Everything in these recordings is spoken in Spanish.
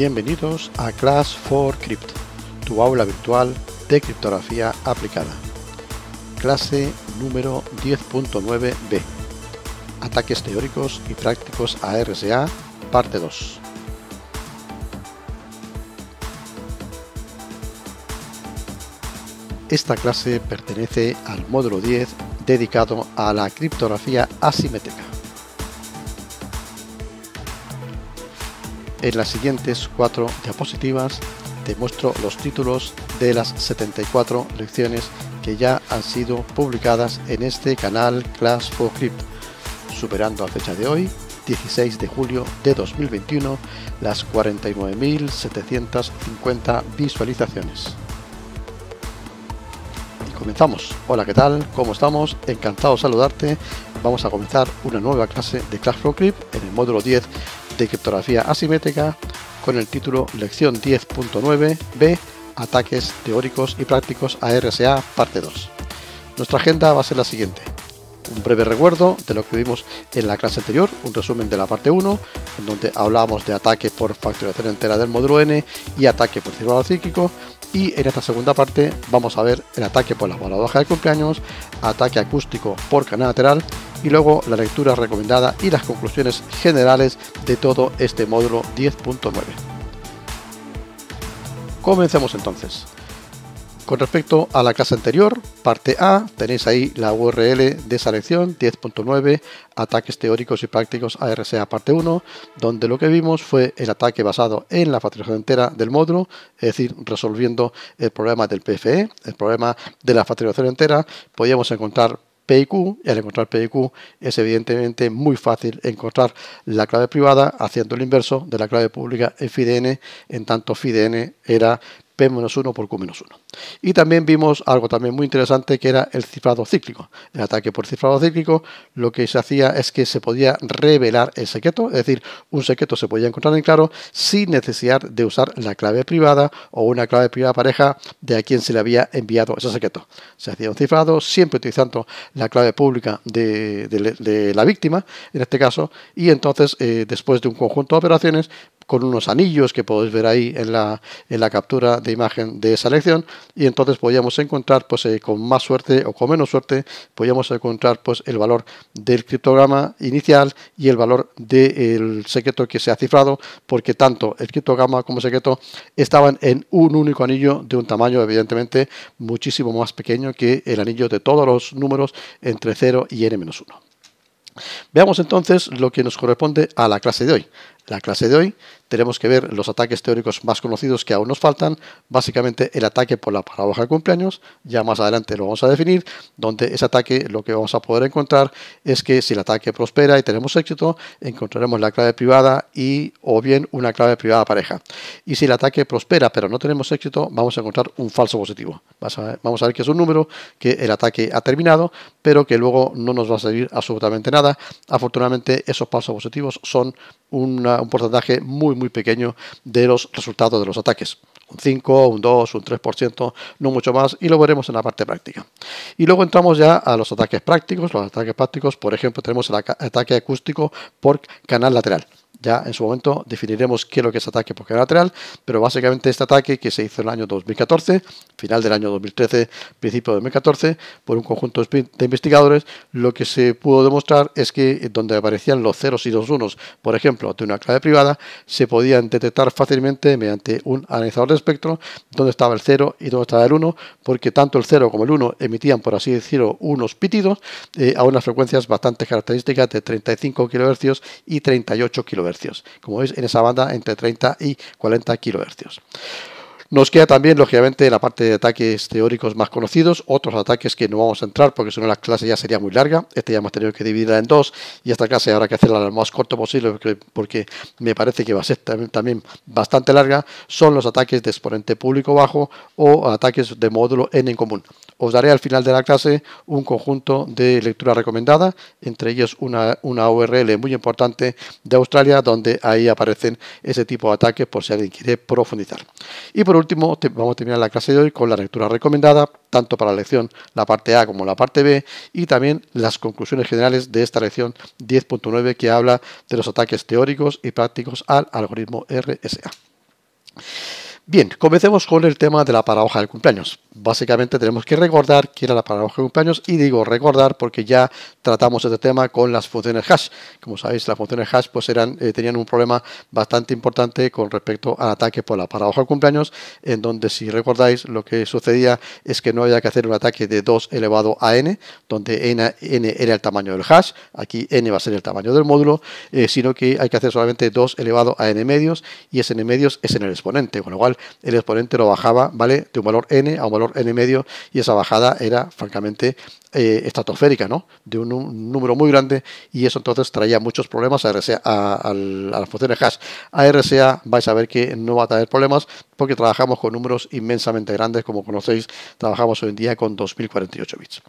bienvenidos a Class for Crypt, tu aula virtual de criptografía aplicada. Clase número 10.9b. Ataques teóricos y prácticos a RSA, parte 2. Esta clase pertenece al módulo 10 dedicado a la criptografía asimétrica. En las siguientes cuatro diapositivas te muestro los títulos de las 74 lecciones que ya han sido publicadas en este canal Class for Crypto, superando a fecha de hoy, 16 de julio de 2021, las 49.750 visualizaciones comenzamos. Hola, ¿qué tal? ¿Cómo estamos? Encantado de saludarte. Vamos a comenzar una nueva clase de Clash Pro Clip en el módulo 10 de criptografía asimétrica con el título Lección 10.9b Ataques teóricos y prácticos a RSA parte 2. Nuestra agenda va a ser la siguiente. Un breve recuerdo de lo que vimos en la clase anterior, un resumen de la parte 1, en donde hablábamos de ataque por factorización entera del módulo n y ataque por círculo cíclico, y en esta segunda parte vamos a ver el ataque por la baladojas de cumpleaños, ataque acústico por canal lateral y luego la lectura recomendada y las conclusiones generales de todo este módulo 10.9. Comencemos entonces. Con respecto a la clase anterior, parte A, tenéis ahí la URL de esa lección 10.9, ataques teóricos y prácticos ARSA parte 1, donde lo que vimos fue el ataque basado en la factorización entera del módulo, es decir, resolviendo el problema del PFE, el problema de la factorización entera, podíamos encontrar PIQ, y al encontrar PIQ es evidentemente muy fácil encontrar la clave privada haciendo el inverso de la clave pública en FIDN, en tanto FIDN era P-1 por Q-1. Y también vimos algo también muy interesante que era el cifrado cíclico. El ataque por cifrado cíclico lo que se hacía es que se podía revelar el secreto, es decir, un secreto se podía encontrar en claro sin necesidad de usar la clave privada o una clave privada pareja de a quien se le había enviado ese secreto. Se hacía un cifrado siempre utilizando la clave pública de, la víctima, en este caso, y entonces eh, después de un conjunto de operaciones con unos anillos que podéis ver ahí en la, en la captura de imagen de esa lección y entonces podíamos encontrar pues eh, con más suerte o con menos suerte podíamos encontrar pues el valor del criptograma inicial y el valor del secreto que se ha cifrado porque tanto el criptograma como el secreto estaban en un único anillo de un tamaño evidentemente muchísimo más pequeño que el anillo de todos los números entre 0 y n-1. Veamos entonces lo que nos corresponde a la clase de hoy la clase de hoy tenemos que ver los ataques teóricos más conocidos que aún nos faltan, básicamente el ataque por la paradoja de cumpleaños, ya más adelante lo vamos a definir, donde ese ataque lo que vamos a poder encontrar es que si el ataque prospera y tenemos éxito, encontraremos la clave privada y o bien una clave privada pareja. Y si el ataque prospera pero no tenemos éxito, vamos a encontrar un falso positivo. Vamos a ver que es un número que el ataque ha terminado, pero que luego no nos va a servir absolutamente nada. Afortunadamente esos falsos positivos son un porcentaje muy, muy pequeño de los resultados de los ataques. Un 5, un 2, un 3%, no mucho más, y lo veremos en la parte práctica. Y luego entramos ya a los ataques prácticos. Los ataques prácticos, por ejemplo, tenemos el ataque acústico por canal lateral. Ya en su momento definiremos qué es lo que es ataque por lateral, pero básicamente este ataque que se hizo en el año 2014, final del año 2013, principio de 2014, por un conjunto de investigadores, lo que se pudo demostrar es que eh, donde aparecían los ceros y los unos, por ejemplo, de una clave privada, se podían detectar fácilmente mediante un analizador de espectro dónde estaba el 0 y dónde estaba el 1, porque tanto el 0 como el 1 emitían, por así decirlo, unos pitidos eh, a unas frecuencias bastante características de 35 kHz y 38 kHz. Como veis, en esa banda entre 30 y 40 kHz. Nos queda también, lógicamente, la parte de ataques teóricos más conocidos, otros ataques que no vamos a entrar porque si no la clase ya sería muy larga. esta ya hemos tenido que dividirla en dos y esta clase habrá que hacerla lo más corto posible porque, porque me parece que va a ser también bastante larga. Son los ataques de exponente público bajo o ataques de módulo N en común. Os daré al final de la clase un conjunto de lecturas recomendadas, entre ellos una, URL muy importante de Australia, donde ahí aparecen ese tipo de ataques por si alguien quiere profundizar. Y por último, vamos a terminar la clase de hoy con la lectura recomendada, tanto para la lección la parte A como la parte B, y también las conclusiones generales de esta lección 10.9 que habla de los ataques teóricos y prácticos al algoritmo RSA. Bien, comencemos con el tema de la paradoja del cumpleaños. Básicamente tenemos que recordar que era la paradoja del cumpleaños y digo recordar porque ya tratamos este tema con las funciones hash. Como sabéis, las funciones hash pues eran, eh, tenían un problema bastante importante con respecto al ataque por la paradoja del cumpleaños, en donde si recordáis lo que sucedía es que no había que hacer un ataque de 2 elevado a n, donde n, n era el tamaño del hash, aquí n va a ser el tamaño del módulo, eh, sino que hay que hacer solamente 2 elevado a n medios y ese n medios es en el exponente, con lo cual el exponente lo bajaba, ¿vale? De un valor n a un valor n medio y esa bajada era francamente eh, estratosférica, ¿no? De un, número muy grande y eso entonces traía muchos problemas a, a, las funciones hash. A RSA vais a ver que no va a traer problemas porque trabajamos con números inmensamente grandes, como conocéis, trabajamos hoy en día con 2048 bits.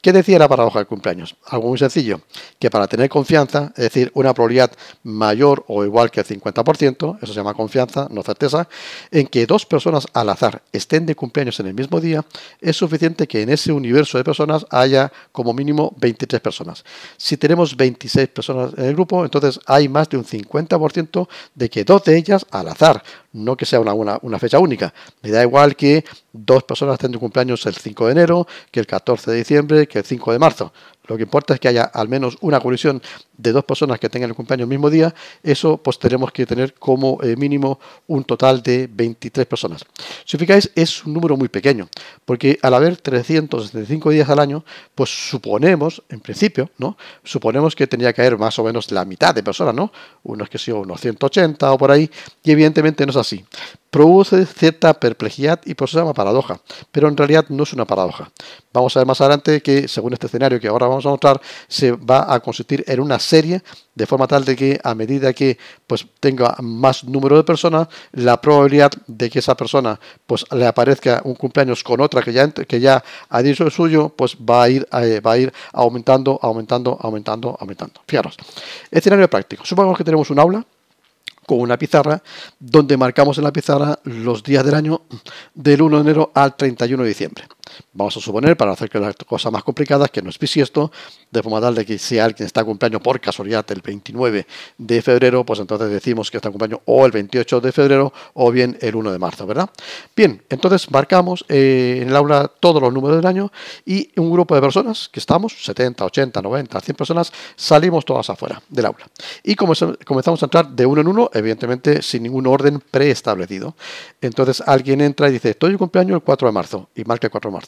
¿Qué decía la paradoja del cumpleaños? Algo muy sencillo, que para tener confianza, es decir, una probabilidad mayor o igual que el 50%, eso se llama confianza, no certeza, en que dos personas al azar estén de cumpleaños en el mismo día, es suficiente que en ese universo de personas haya como mínimo 23 personas. Si tenemos 26 personas en el grupo, entonces hay más de un 50% de que dos de ellas al azar no que sea una, una, fecha única. Me da igual que dos personas tengan cumpleaños el 5 de enero, que el 14 de diciembre, que el 5 de marzo. Lo que importa es que haya al menos una colisión de dos personas que tengan el cumpleaños el mismo día. Eso pues tenemos que tener como eh, mínimo un total de 23 personas. Si os fijáis, es un número muy pequeño, porque al haber 365 días al año, pues suponemos, en principio, ¿no? Suponemos que tendría que haber más o menos la mitad de personas, ¿no? Unos que son unos 180 o por ahí, y evidentemente no ha así. Produce cierta perplejidad y por eso se llama paradoja, pero en realidad no es una paradoja. Vamos a ver más adelante que, según este escenario que ahora vamos a mostrar, se va a consistir en una serie de forma tal de que a medida que pues, tenga más número de personas, la probabilidad de que esa persona pues, le aparezca un cumpleaños con otra que ya, que ya ha dicho el suyo, pues va a ir, eh, va a ir aumentando, aumentando, aumentando, aumentando. Fijaros, escenario práctico. Supongamos que tenemos un aula con una pizarra donde marcamos en la pizarra los días del año del 1 de enero al 31 de diciembre. Vamos a suponer, para hacer que las cosas más complicadas, que no es pisiesto, de forma tal de que si alguien está cumpleaños por casualidad el 29 de febrero, pues entonces decimos que está cumpleaños o el 28 de febrero o bien el 1 de marzo, ¿verdad? Bien, entonces marcamos eh, en el aula todos los números del año y un grupo de personas, que estamos, 70, 80, 90, 100 personas, salimos todas afuera del aula. Y comenzamos a entrar de uno en uno, evidentemente sin ningún orden preestablecido. Entonces alguien entra y dice, estoy cumpleaños el 4 de marzo y marca el 4 de marzo.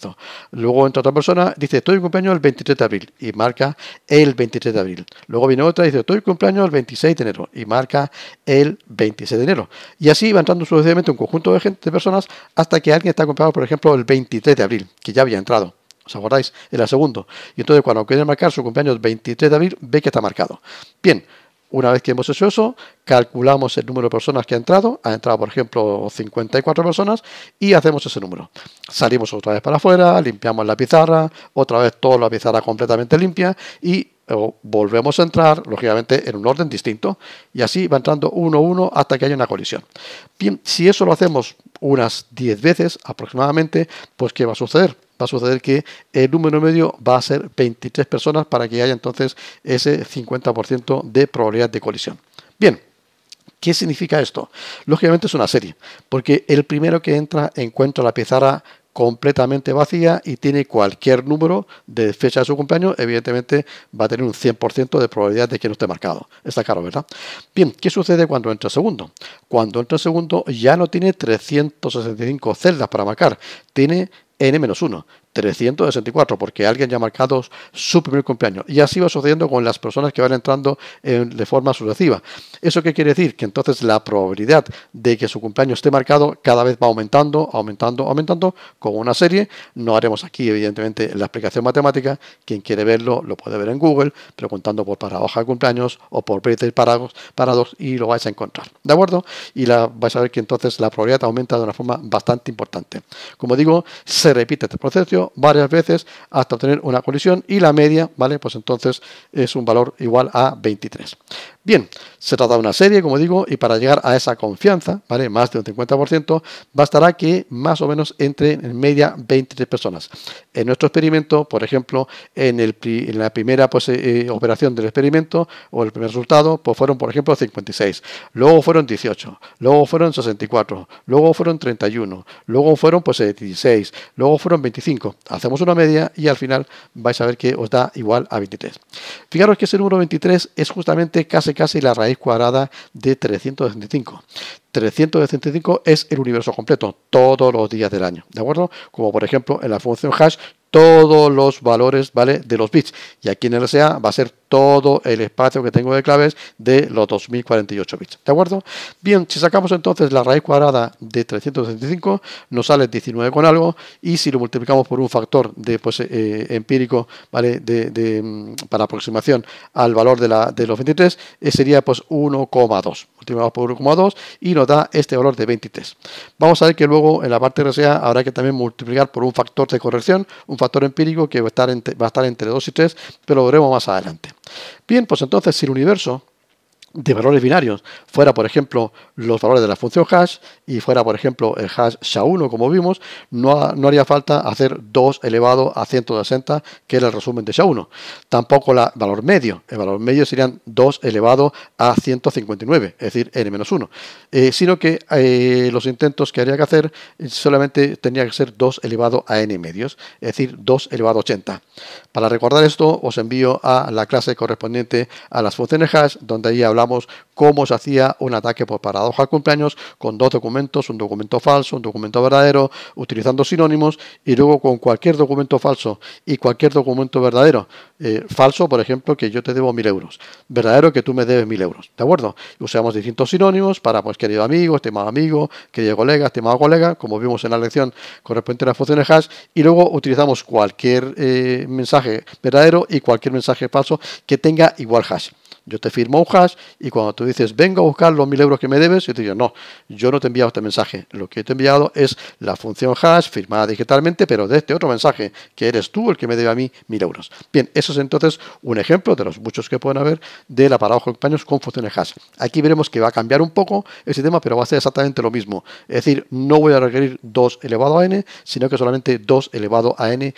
Luego entra otra persona, dice, estoy cumpleaños el 23 de abril y marca el 23 de abril. Luego viene otra y dice, estoy cumpleaños el 26 de enero y marca el 26 de enero. Y así va entrando sucesivamente un conjunto de, gente, de personas hasta que alguien está comprado, por ejemplo, el 23 de abril, que ya había entrado. ¿Os acordáis? Era el segundo. Y entonces cuando quiere marcar su cumpleaños el 23 de abril, ve que está marcado. Bien, una vez que hemos hecho eso, calculamos el número de personas que ha entrado. Ha entrado, por ejemplo, 54 personas y hacemos ese número. Salimos otra vez para afuera, limpiamos la pizarra, otra vez toda la pizarra completamente limpia y eh, volvemos a entrar, lógicamente, en un orden distinto. Y así va entrando uno a uno hasta que haya una colisión. Bien, si eso lo hacemos unas 10 veces aproximadamente, pues ¿qué va a suceder? va a suceder que el número medio va a ser 23 personas para que haya entonces ese 50% de probabilidad de colisión. Bien. ¿Qué significa esto? Lógicamente es una serie, porque el primero que entra encuentra la pizarra completamente vacía y tiene cualquier número de fecha de su cumpleaños, evidentemente va a tener un 100% de probabilidad de que no esté marcado. Está claro, ¿verdad? Bien, ¿qué sucede cuando entra segundo? Cuando entra segundo ya no tiene 365 celdas para marcar, tiene n-1. 364, porque alguien ya ha marcado su primer cumpleaños. Y así va sucediendo con las personas que van entrando de forma sucesiva. ¿Eso qué quiere decir? Que entonces la probabilidad de que su cumpleaños esté marcado cada vez va aumentando, aumentando, aumentando, con una serie. No haremos aquí, evidentemente, la explicación matemática. Quien quiere verlo lo puede ver en Google, preguntando por paradoja de cumpleaños o por pre parados, y lo vais a encontrar. ¿De acuerdo? Y la, vais a ver que entonces la probabilidad aumenta de una forma bastante importante. Como digo, se repite este proceso varias veces hasta obtener una colisión y la media, ¿vale? Pues entonces es un valor igual a 23. Bien, se trata de una serie, como digo, y para llegar a esa confianza, ¿vale? Más de un 50%, bastará que más o menos entre en media 23 personas. En nuestro experimento, por ejemplo, en, el, en la primera pues, eh, eh, operación del experimento o el primer resultado, pues fueron, por ejemplo, 56, luego fueron 18, luego fueron 64, luego fueron 31, luego fueron pues, 16, eh, luego fueron 25. Hacemos una media y al final vais a ver que os da igual a 23. Fijaros que ese número 23 es justamente casi casi la raíz cuadrada de 365. 365 es el universo completo, todos los días del año, ¿de acuerdo? Como por ejemplo en la función hash, todos los valores, ¿vale? De los bits. Y aquí en el sea va a ser todo el espacio que tengo de claves de los 2048 bits. ¿De acuerdo? Bien, si sacamos entonces la raíz cuadrada de 365, nos sale 19 con algo, y si lo multiplicamos por un factor de pues, eh, empírico, ¿vale? De, mm, para aproximación al valor de, la, de los 23, eh, sería pues 1,2. Multiplicamos por 1,2 y nos da este valor de 23. Vamos a ver que luego en la parte RSA habrá que también multiplicar por un factor de corrección, un factor empírico que va a estar entre, va a estar entre 2 y 3, pero lo veremos más adelante. Bien, pues entonces si el universo de valores binarios fuera, por ejemplo, los valores de la función hash y fuera, por ejemplo, el hash SHA-1, como vimos, no, no, haría falta hacer 2 elevado a 160, que era el resumen de SHA-1. Tampoco el valor medio. El valor medio serían 2 elevado a 159, es decir, n-1. Eh, sino que eh, los intentos que haría que hacer solamente tenía que ser 2 elevado a n medios, es decir, 2 elevado a 80. Para recordar esto, os envío a la clase correspondiente a las funciones hash, donde ahí hablamos cómo se hacía un ataque por paradoja cumpleaños con dos documentos, un documento falso, un documento verdadero, utilizando sinónimos y luego con cualquier documento falso y cualquier documento verdadero. Eh, falso, por ejemplo, que yo te debo mil euros. Verdadero, que tú me debes mil euros. ¿De acuerdo? Usamos distintos sinónimos para, pues, querido amigo, estimado amigo, querido colega, estimado colega, como vimos en la lección correspondiente a las funciones hash, y luego utilizamos cualquier eh, mensaje verdadero y cualquier mensaje falso que tenga igual hash. Yo te firmo un hash y cuando tú dices, vengo a buscar los mil euros que me debes, yo te digo, no, yo no te he enviado este mensaje. Lo que te he enviado es la función hash firmada digitalmente, pero de este otro mensaje, que eres tú el que me debe a mí mil euros. Bien, eso es entonces un ejemplo de los muchos que pueden haber del aparato de con funciones hash. Aquí veremos que va a cambiar un poco el sistema, pero va a ser exactamente lo mismo. Es decir, no voy a requerir 2 elevado a n, sino que solamente 2 elevado a n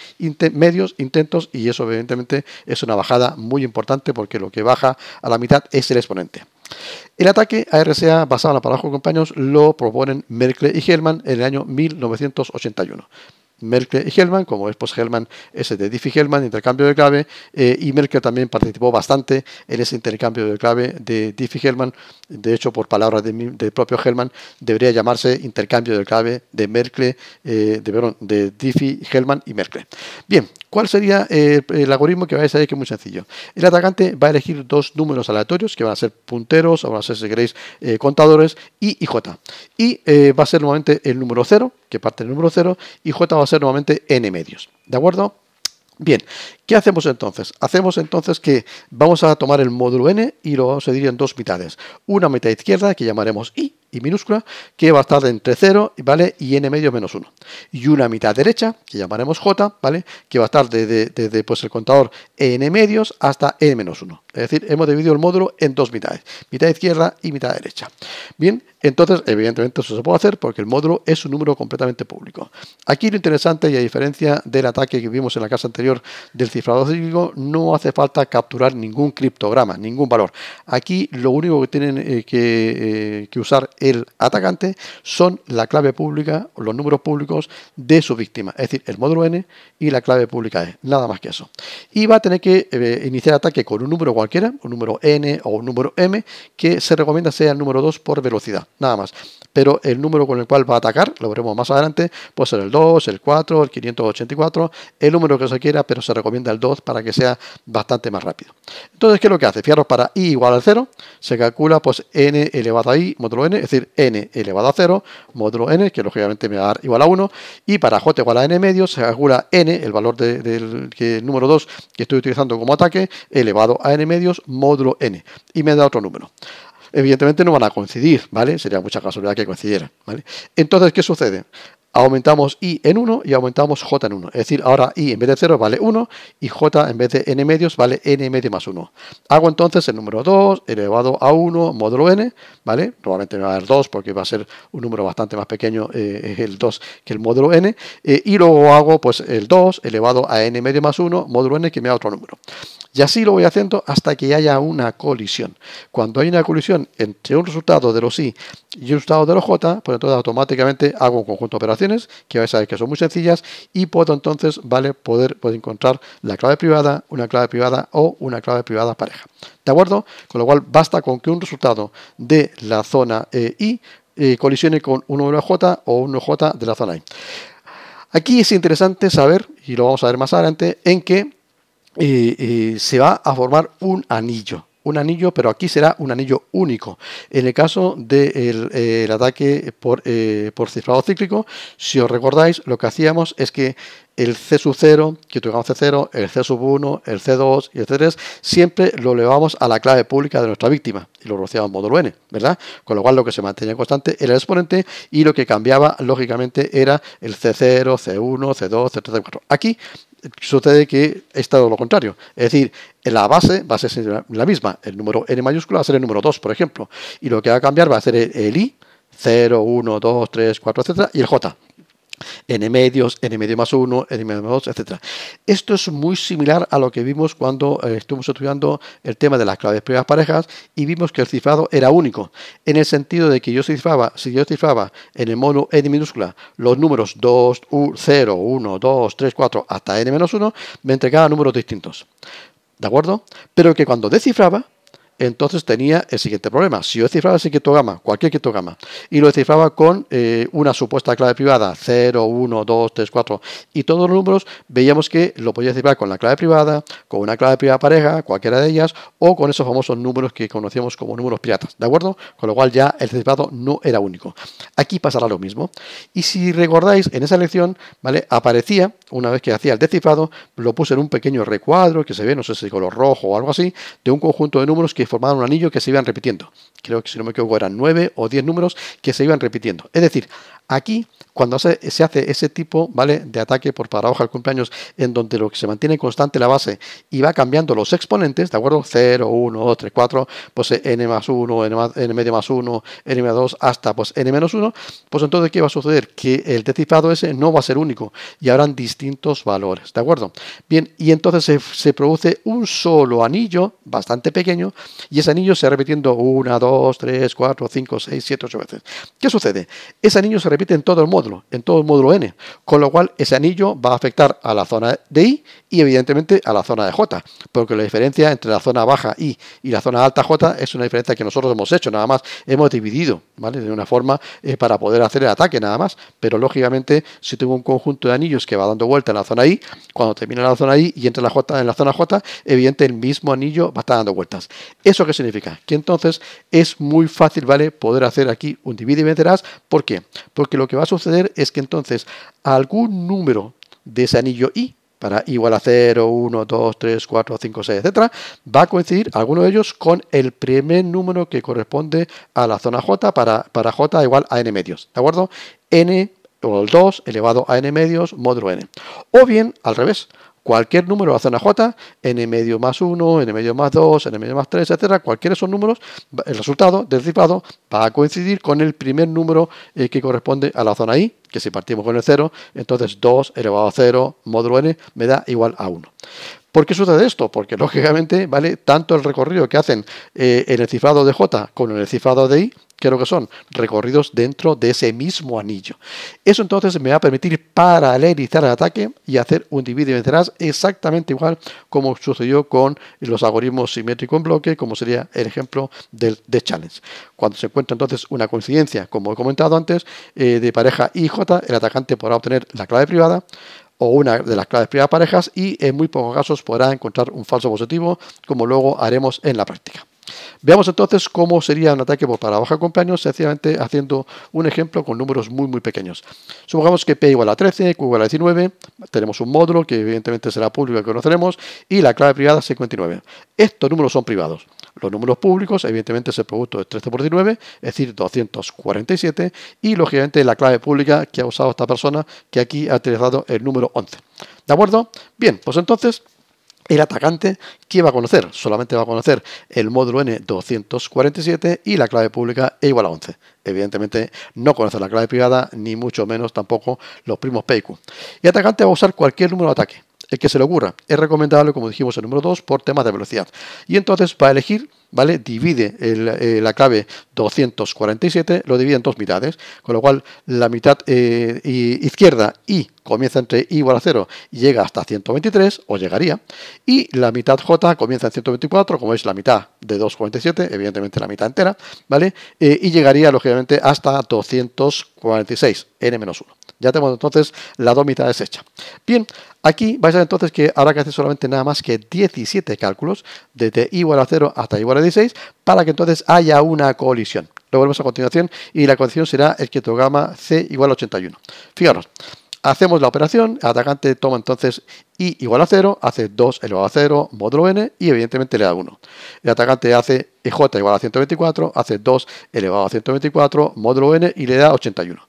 medios, intentos, y eso evidentemente es una bajada muy importante porque lo que baja a la mitad es el exponente. El ataque a RCA basado en la paradoja de compañeros lo proponen Merkle y Hellman en el año 1981. Merkel y Hellman, como es pues Hellman ese de Diffie-Hellman, intercambio de clave, eh, y Merkel también participó bastante en ese intercambio de clave de Diffie-Hellman, de hecho por palabras del propio Hellman debería llamarse intercambio de clave de Merkle eh, de, Diffie-Hellman y Merkel. Bien, ¿cuál sería eh, el algoritmo que vais a ver que es muy sencillo? El atacante va a elegir dos números aleatorios que van a ser punteros o van a ser, si queréis, contadores, I y J. y va a ser nuevamente el número 0, que parte del número 0, y J va a ser ser nuevamente n medios. ¿De acuerdo? Bien, ¿qué hacemos entonces? Hacemos entonces que vamos a tomar el módulo n y lo vamos a dividir en dos mitades. Una mitad izquierda, que llamaremos i, y minúscula, que va a estar entre 0 ¿vale? y n medios menos 1. Y una mitad derecha, que llamaremos j, ¿vale? que va a estar desde pues el contador n medios hasta n menos 1. Es decir, hemos dividido el módulo en dos mitades, mitad izquierda y mitad derecha. Bien, entonces, evidentemente eso se puede hacer porque el módulo es un número completamente público. Aquí lo interesante, y a diferencia del ataque que vimos en la casa anterior del cifrado cíclico, no hace falta capturar ningún criptograma, ningún valor. Aquí lo único que tienen eh, eh, que, usar el atacante son la clave pública, los números públicos de su víctima, es decir, el módulo N y la clave pública E, nada más que eso. Y va a tener que eh, iniciar ataque con un número cualquiera, un número n o un número m, que se recomienda sea el número 2 por velocidad, nada más. Pero el número con el cual va a atacar, lo veremos más adelante, puede ser el 2, el 4, el 584, el número que se quiera, pero se recomienda el 2 para que sea bastante más rápido. Entonces, que es lo que hace? Fijaros, para i igual a 0, se calcula pues n elevado a i módulo n, es decir, n elevado a 0 módulo n, que lógicamente me va a dar igual a 1, y para j igual a n medio se calcula n, el valor del número 2 que estoy utilizando como ataque, elevado a n medios módulo n. Y me da otro número. Evidentemente no van a coincidir, ¿vale? Sería mucha casualidad que coincidieran, ¿vale? Entonces, ¿qué sucede? Aumentamos i en 1 y aumentamos j en 1. Es decir, ahora i en vez de 0 vale 1 y j en vez de n medios vale n medio más 1. Hago entonces el número 2 elevado a 1 módulo n, ¿vale? probablemente me va a dar 2 porque va a ser un número bastante más pequeño eh, el 2 que el módulo n. Eh, y luego hago pues el 2 elevado a n medio más 1 módulo n que me da otro número. Y así lo voy haciendo hasta que haya una colisión. Cuando hay una colisión entre un resultado de los i y un resultado de los j, pues entonces automáticamente hago un conjunto de operaciones que vais a ver que son muy sencillas y puedo entonces, ¿vale? Poder, encontrar la clave privada, una clave privada o una clave privada pareja. ¿De acuerdo? Con lo cual basta con que un resultado de la zona eh, i eh, colisione con un j o un j de la zona i. Aquí es interesante saber, y lo vamos a ver más adelante, en que eh, eh, se va a formar un anillo. Un anillo, pero aquí será un anillo único. En el caso del el, ataque por, eh, por cifrado cíclico, si os recordáis, lo que hacíamos es que el C 0, que tuvimos C0, el C 1, el C2 y el C3, siempre lo elevamos a la clave pública de nuestra víctima y lo rociamos módulo n, ¿verdad? Con lo cual lo que se mantenía constante era el exponente y lo que cambiaba lógicamente era el C0, C1, C2, C3, C4. Aquí eh, sucede que he estado lo contrario. Es decir, la base va a ser la misma. El número n mayúscula va a ser el número 2, por ejemplo. Y lo que va a cambiar va a ser el i, 0, 1, 2, 3, 4, etc. y el j. N medios, N medio más 1, N medio más 2, etc. Esto es muy similar a lo que vimos cuando eh, estuvimos estudiando el tema de las claves primeras parejas y vimos que el cifrado era único, en el sentido de que yo cifraba, si yo cifraba en el mono N minúscula los números 2, 0, 1, 2, 3, 4 hasta N menos 1, me entregaba números distintos. ¿De acuerdo? Pero que cuando descifraba, entonces tenía el siguiente problema. Si yo cifraba ese gamma, cualquier gamma y lo cifraba con eh, una supuesta clave privada, 0, 1, 2, 3, 4, y todos los números, veíamos que lo podía cifrar con la clave privada, con una clave privada pareja, cualquiera de ellas, o con esos famosos números que conocíamos como números piratas, ¿de acuerdo? Con lo cual ya el cifrado no era único. Aquí pasará lo mismo. Y si recordáis, en esa lección, ¿vale? Aparecía, una vez que hacía el descifrado, lo puse en un pequeño recuadro que se ve, no sé si color rojo o algo así, de un conjunto de números que formado formaban un anillo que se iban repitiendo. Creo que si no me equivoco eran nueve o diez números que se iban repitiendo. Es decir, Aquí, cuando se, hace ese tipo ¿vale? de ataque por paradoja al cumpleaños, en donde lo que se mantiene constante la base y va cambiando los exponentes, ¿de acuerdo? 0, 1, 2, 3, 4, pues eh, n más 1, n, medio más 1, n más 2, hasta pues n menos 1, pues entonces, ¿qué va a suceder? Que el decifrado ese no va a ser único y habrán distintos valores, ¿de acuerdo? Bien, y entonces se produce un solo anillo bastante pequeño y ese anillo se va repitiendo 1, 2, 3, 4, 5, 6, 7, 8 veces. ¿Qué sucede? Ese anillo se repite en todo el módulo, en todo el módulo n, con lo cual ese anillo va a afectar a la zona de i y evidentemente a la zona de j, porque la diferencia entre la zona baja i y la zona alta j es una diferencia que nosotros hemos hecho, nada más hemos dividido, ¿vale? De una forma eh, para poder hacer el ataque nada más, pero lógicamente si tengo un conjunto de anillos que va dando vuelta en la zona i, cuando termina la zona i y entra la j en la zona j, evidente el mismo anillo va a estar dando vueltas. ¿Eso qué significa? Que entonces es muy fácil, ¿vale? Poder hacer aquí un divide y vencerás, ¿por qué? Porque lo que va a suceder es que entonces algún número de ese anillo i, para igual a 0, 1, 2, 3, 4, 5, 6, etcétera, va a coincidir alguno de ellos con el primer número que corresponde a la zona j para, para j igual a n medios, ¿de acuerdo? n o el 2 elevado a n medios módulo n. O bien, al revés, cualquier número de la zona j, n medio más 1, n medio más 2, n medio más 3, etcétera, cualquiera de esos números, el resultado del cifrado va a coincidir con el primer número eh, que corresponde a la zona i, que si partimos con el 0, entonces 2 elevado a 0 módulo n me da igual a 1. ¿Por qué sucede esto? Porque lógicamente, ¿vale? Tanto el recorrido que hacen eh, en el cifrado de J como en el cifrado de I lo que son recorridos dentro de ese mismo anillo. Eso entonces me va a permitir paralelizar el ataque y hacer un divide y vencerás exactamente igual como sucedió con los algoritmos simétricos en bloque, como sería el ejemplo del de challenge. Cuando se encuentra entonces una coincidencia, como he comentado antes, eh, de pareja y J, el atacante podrá obtener la clave privada, o una de las claves privadas parejas y en muy pocos casos podrá encontrar un falso positivo, como luego haremos en la práctica. Veamos entonces cómo sería un ataque por para baja compañía, sencillamente haciendo un ejemplo con números muy muy pequeños. Supongamos que P igual a 13, Q igual a 19, tenemos un módulo que evidentemente será público que conoceremos, y la clave privada 59. Estos números son privados. Los números públicos, evidentemente, es el producto de 13 por 19, es decir, 247, y lógicamente la clave pública que ha usado esta persona, que aquí ha utilizado el número 11. ¿De acuerdo? Bien, pues entonces el atacante, ¿qué va a conocer? Solamente va a conocer el módulo N247 y la clave pública E igual a 11. Evidentemente no conoce la clave privada, ni mucho menos tampoco los primos P y atacante va a usar cualquier número de ataque, el que se le ocurra. Es recomendable, como dijimos, el número 2 por temas de velocidad. Y entonces va a elegir ¿vale? Divide eh, la clave 247, lo divide en dos mitades, con lo cual la mitad eh, izquierda y comienza entre i igual a 0 y llega hasta 123, o llegaría, y la mitad j comienza en 124, como es la mitad de 247, evidentemente la mitad entera, ¿vale? Eh, y llegaría, lógicamente, hasta 246, n-1. Ya tenemos entonces las dos mitades hechas Bien, aquí vais a ver entonces que habrá que hacer solamente nada más que 17 cálculos, desde i igual a 0 hasta i igual a 16 para que entonces haya una colisión. Lo volvemos a continuación y la colisión será el criptograma C igual a 81. Fijaros, hacemos la operación, el atacante toma entonces I igual a 0, hace 2 elevado a 0, módulo n, y evidentemente le da 1. El atacante hace J igual a 124, hace 2 elevado a 124, módulo n, y le da 81.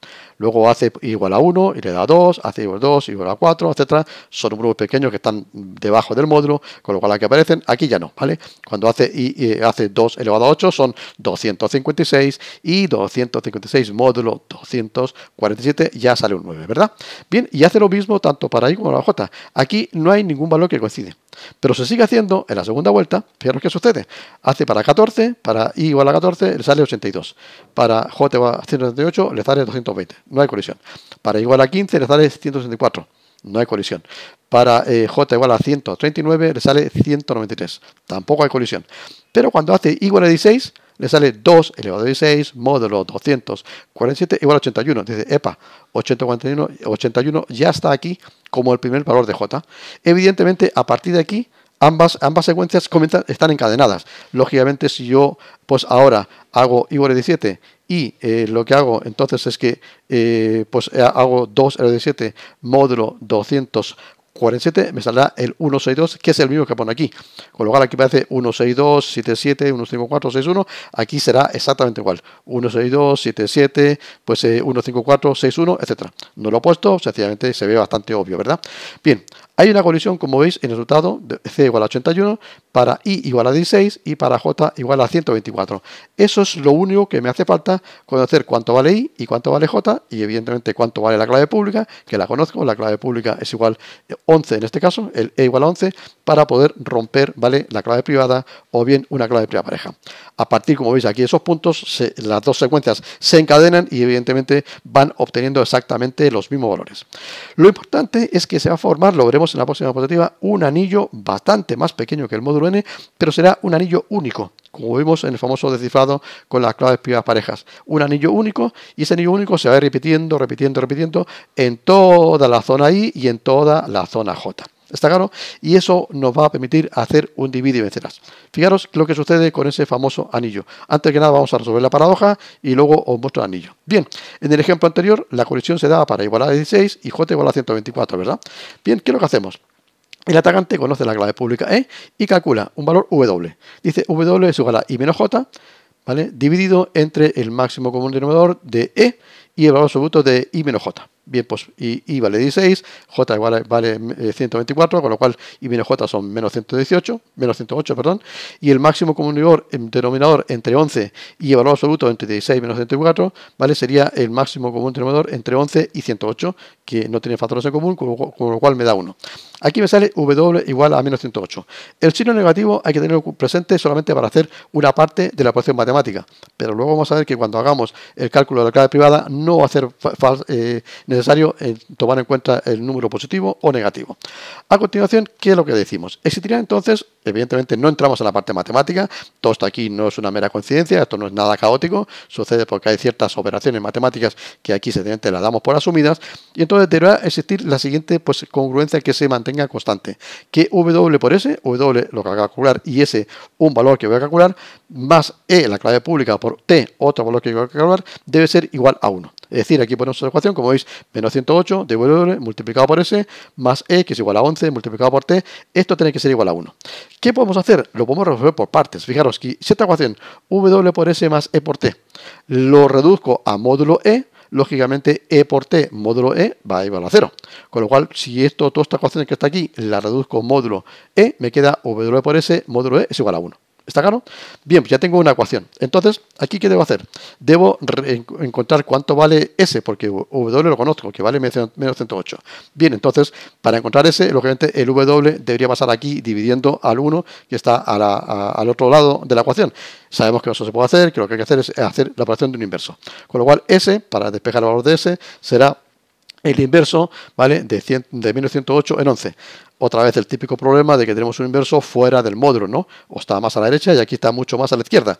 Luego hace igual a 1 y le da 2, hace igual a 2, igual a 4, etcétera. Son números pequeños que están debajo del módulo, con lo cual aquí aparecen, aquí ya no, ¿vale? Cuando hace, y, hace 2 elevado a 8 son 256 y 256 módulo 247 ya sale un 9, ¿verdad? Bien, y hace lo mismo tanto para i como para j. Aquí no hay ningún valor que coincide pero se sigue haciendo en la segunda vuelta, fijaros qué sucede, hace para 14, para i igual a 14 le sale 82, para j igual a 178 le sale 220, no hay colisión, para igual a 15 le sale 164, no hay colisión, para eh, j igual a 139 le sale 193, tampoco hay colisión, pero cuando hace i igual a 16 le sale 2 elevado a 16 módulo 247 igual a 81. Dice, epa, 841, 81 ya está aquí como el primer valor de j. Evidentemente, a partir de aquí, ambas, ambas secuencias están encadenadas. Lógicamente, si yo pues ahora hago igual a 17 y eh, lo que hago entonces es que eh, pues eh, hago 2 elevado a 17 módulo 247, 47 me saldrá el 162, que es el mismo que pone aquí. Con lo cual aquí parece 162, 77, 154, 61. Aquí será exactamente igual. 162, 77, pues 154, eh, 61, etcétera No lo he puesto, sencillamente se ve bastante obvio, ¿verdad? Bien, hay una colisión, como veis, en el resultado de C igual a 81, para I igual a 16 y para J igual a 124. Eso es lo único que me hace falta conocer cuánto vale I y cuánto vale J y evidentemente cuánto vale la clave pública, que la conozco, la clave pública es igual 11 en este caso, el E igual a 11, para poder romper ¿vale? la clave privada o bien una clave privada pareja. A partir, como veis aquí, esos puntos, las dos secuencias se encadenan y evidentemente van obteniendo exactamente los mismos valores. Lo importante es que se va a formar, lo veremos en la próxima positiva, un anillo bastante más pequeño que el módulo N, pero será un anillo único, como vimos en el famoso descifrado con las claves privadas parejas. Un anillo único y ese anillo único se va a ir repitiendo, repitiendo, repitiendo en toda la zona I y en toda la zona J. Está claro. Y eso nos va a permitir hacer un divide y vencerás. Fijaros lo que sucede con ese famoso anillo. Antes que nada vamos a resolver la paradoja y luego os muestro el anillo. Bien, en el ejemplo anterior la colisión se daba para igualar a 16 y j igual a 124, ¿verdad? Bien, ¿qué es lo que hacemos? El atacante conoce la clave pública E y calcula un valor W. Dice W es igual a I menos J, ¿vale? Dividido entre el máximo común denominador de E y el valor absoluto de I menos J. Bien, pues I vale 16, J igual vale 124, eh, con lo cual I menos J son menos 118, menos 108, perdón, y el máximo común denominador entre 11 y el valor absoluto entre 16 y menos 104, ¿vale? Sería el máximo común denominador entre 11 y 108, que no tiene factores en común, con, lo cual me da 1. Aquí me sale W igual a menos 108. El signo negativo hay que tenerlo presente solamente para hacer una parte de la ecuación matemática, pero luego vamos a ver que cuando hagamos el cálculo de la clave privada no va a hacer eh, necesario eh, tomar en cuenta el número positivo o negativo. A continuación, ¿qué es lo que decimos? Existirá entonces, evidentemente no entramos en la parte matemática, todo esto aquí no es una mera coincidencia, esto no es nada caótico, sucede porque hay ciertas operaciones matemáticas que aquí se las damos por asumidas, y entonces deberá existir la siguiente pues, congruencia que se mantenga constante, que W por S, W lo que voy a calcular y S un valor que voy a calcular, más E, la clave pública, por T, otro valor que voy a calcular, debe ser igual a 1. Es decir, aquí ponemos la ecuación, como veis, menos 108 de W multiplicado por S más E, que es igual a 11, multiplicado por T. Esto tiene que ser igual a 1. ¿Qué podemos hacer? Lo podemos resolver por partes. Fijaros, que si esta ecuación W por S más E por T lo reduzco a módulo E, lógicamente E por T módulo E va a igual a 0. Con lo cual, si esto, toda esta ecuación que está aquí la reduzco módulo E, me queda W por S módulo E es igual a 1. ¿Está claro? Bien, pues ya tengo una ecuación. Entonces, ¿aquí qué debo hacer? Debo encontrar cuánto vale S, porque W lo conozco, que vale menos 108. Bien, entonces, para encontrar S, lógicamente el W debería pasar aquí dividiendo al 1, que está al otro lado de la ecuación. Sabemos que eso se puede hacer, que lo que hay que hacer es hacer la operación de un inverso. Con lo cual, S, para despejar el valor de S, será el inverso, ¿vale? De, de, menos 108 en 11. Otra vez el típico problema de que tenemos un inverso fuera del módulo, ¿no? O está más a la derecha y aquí está mucho más a la izquierda.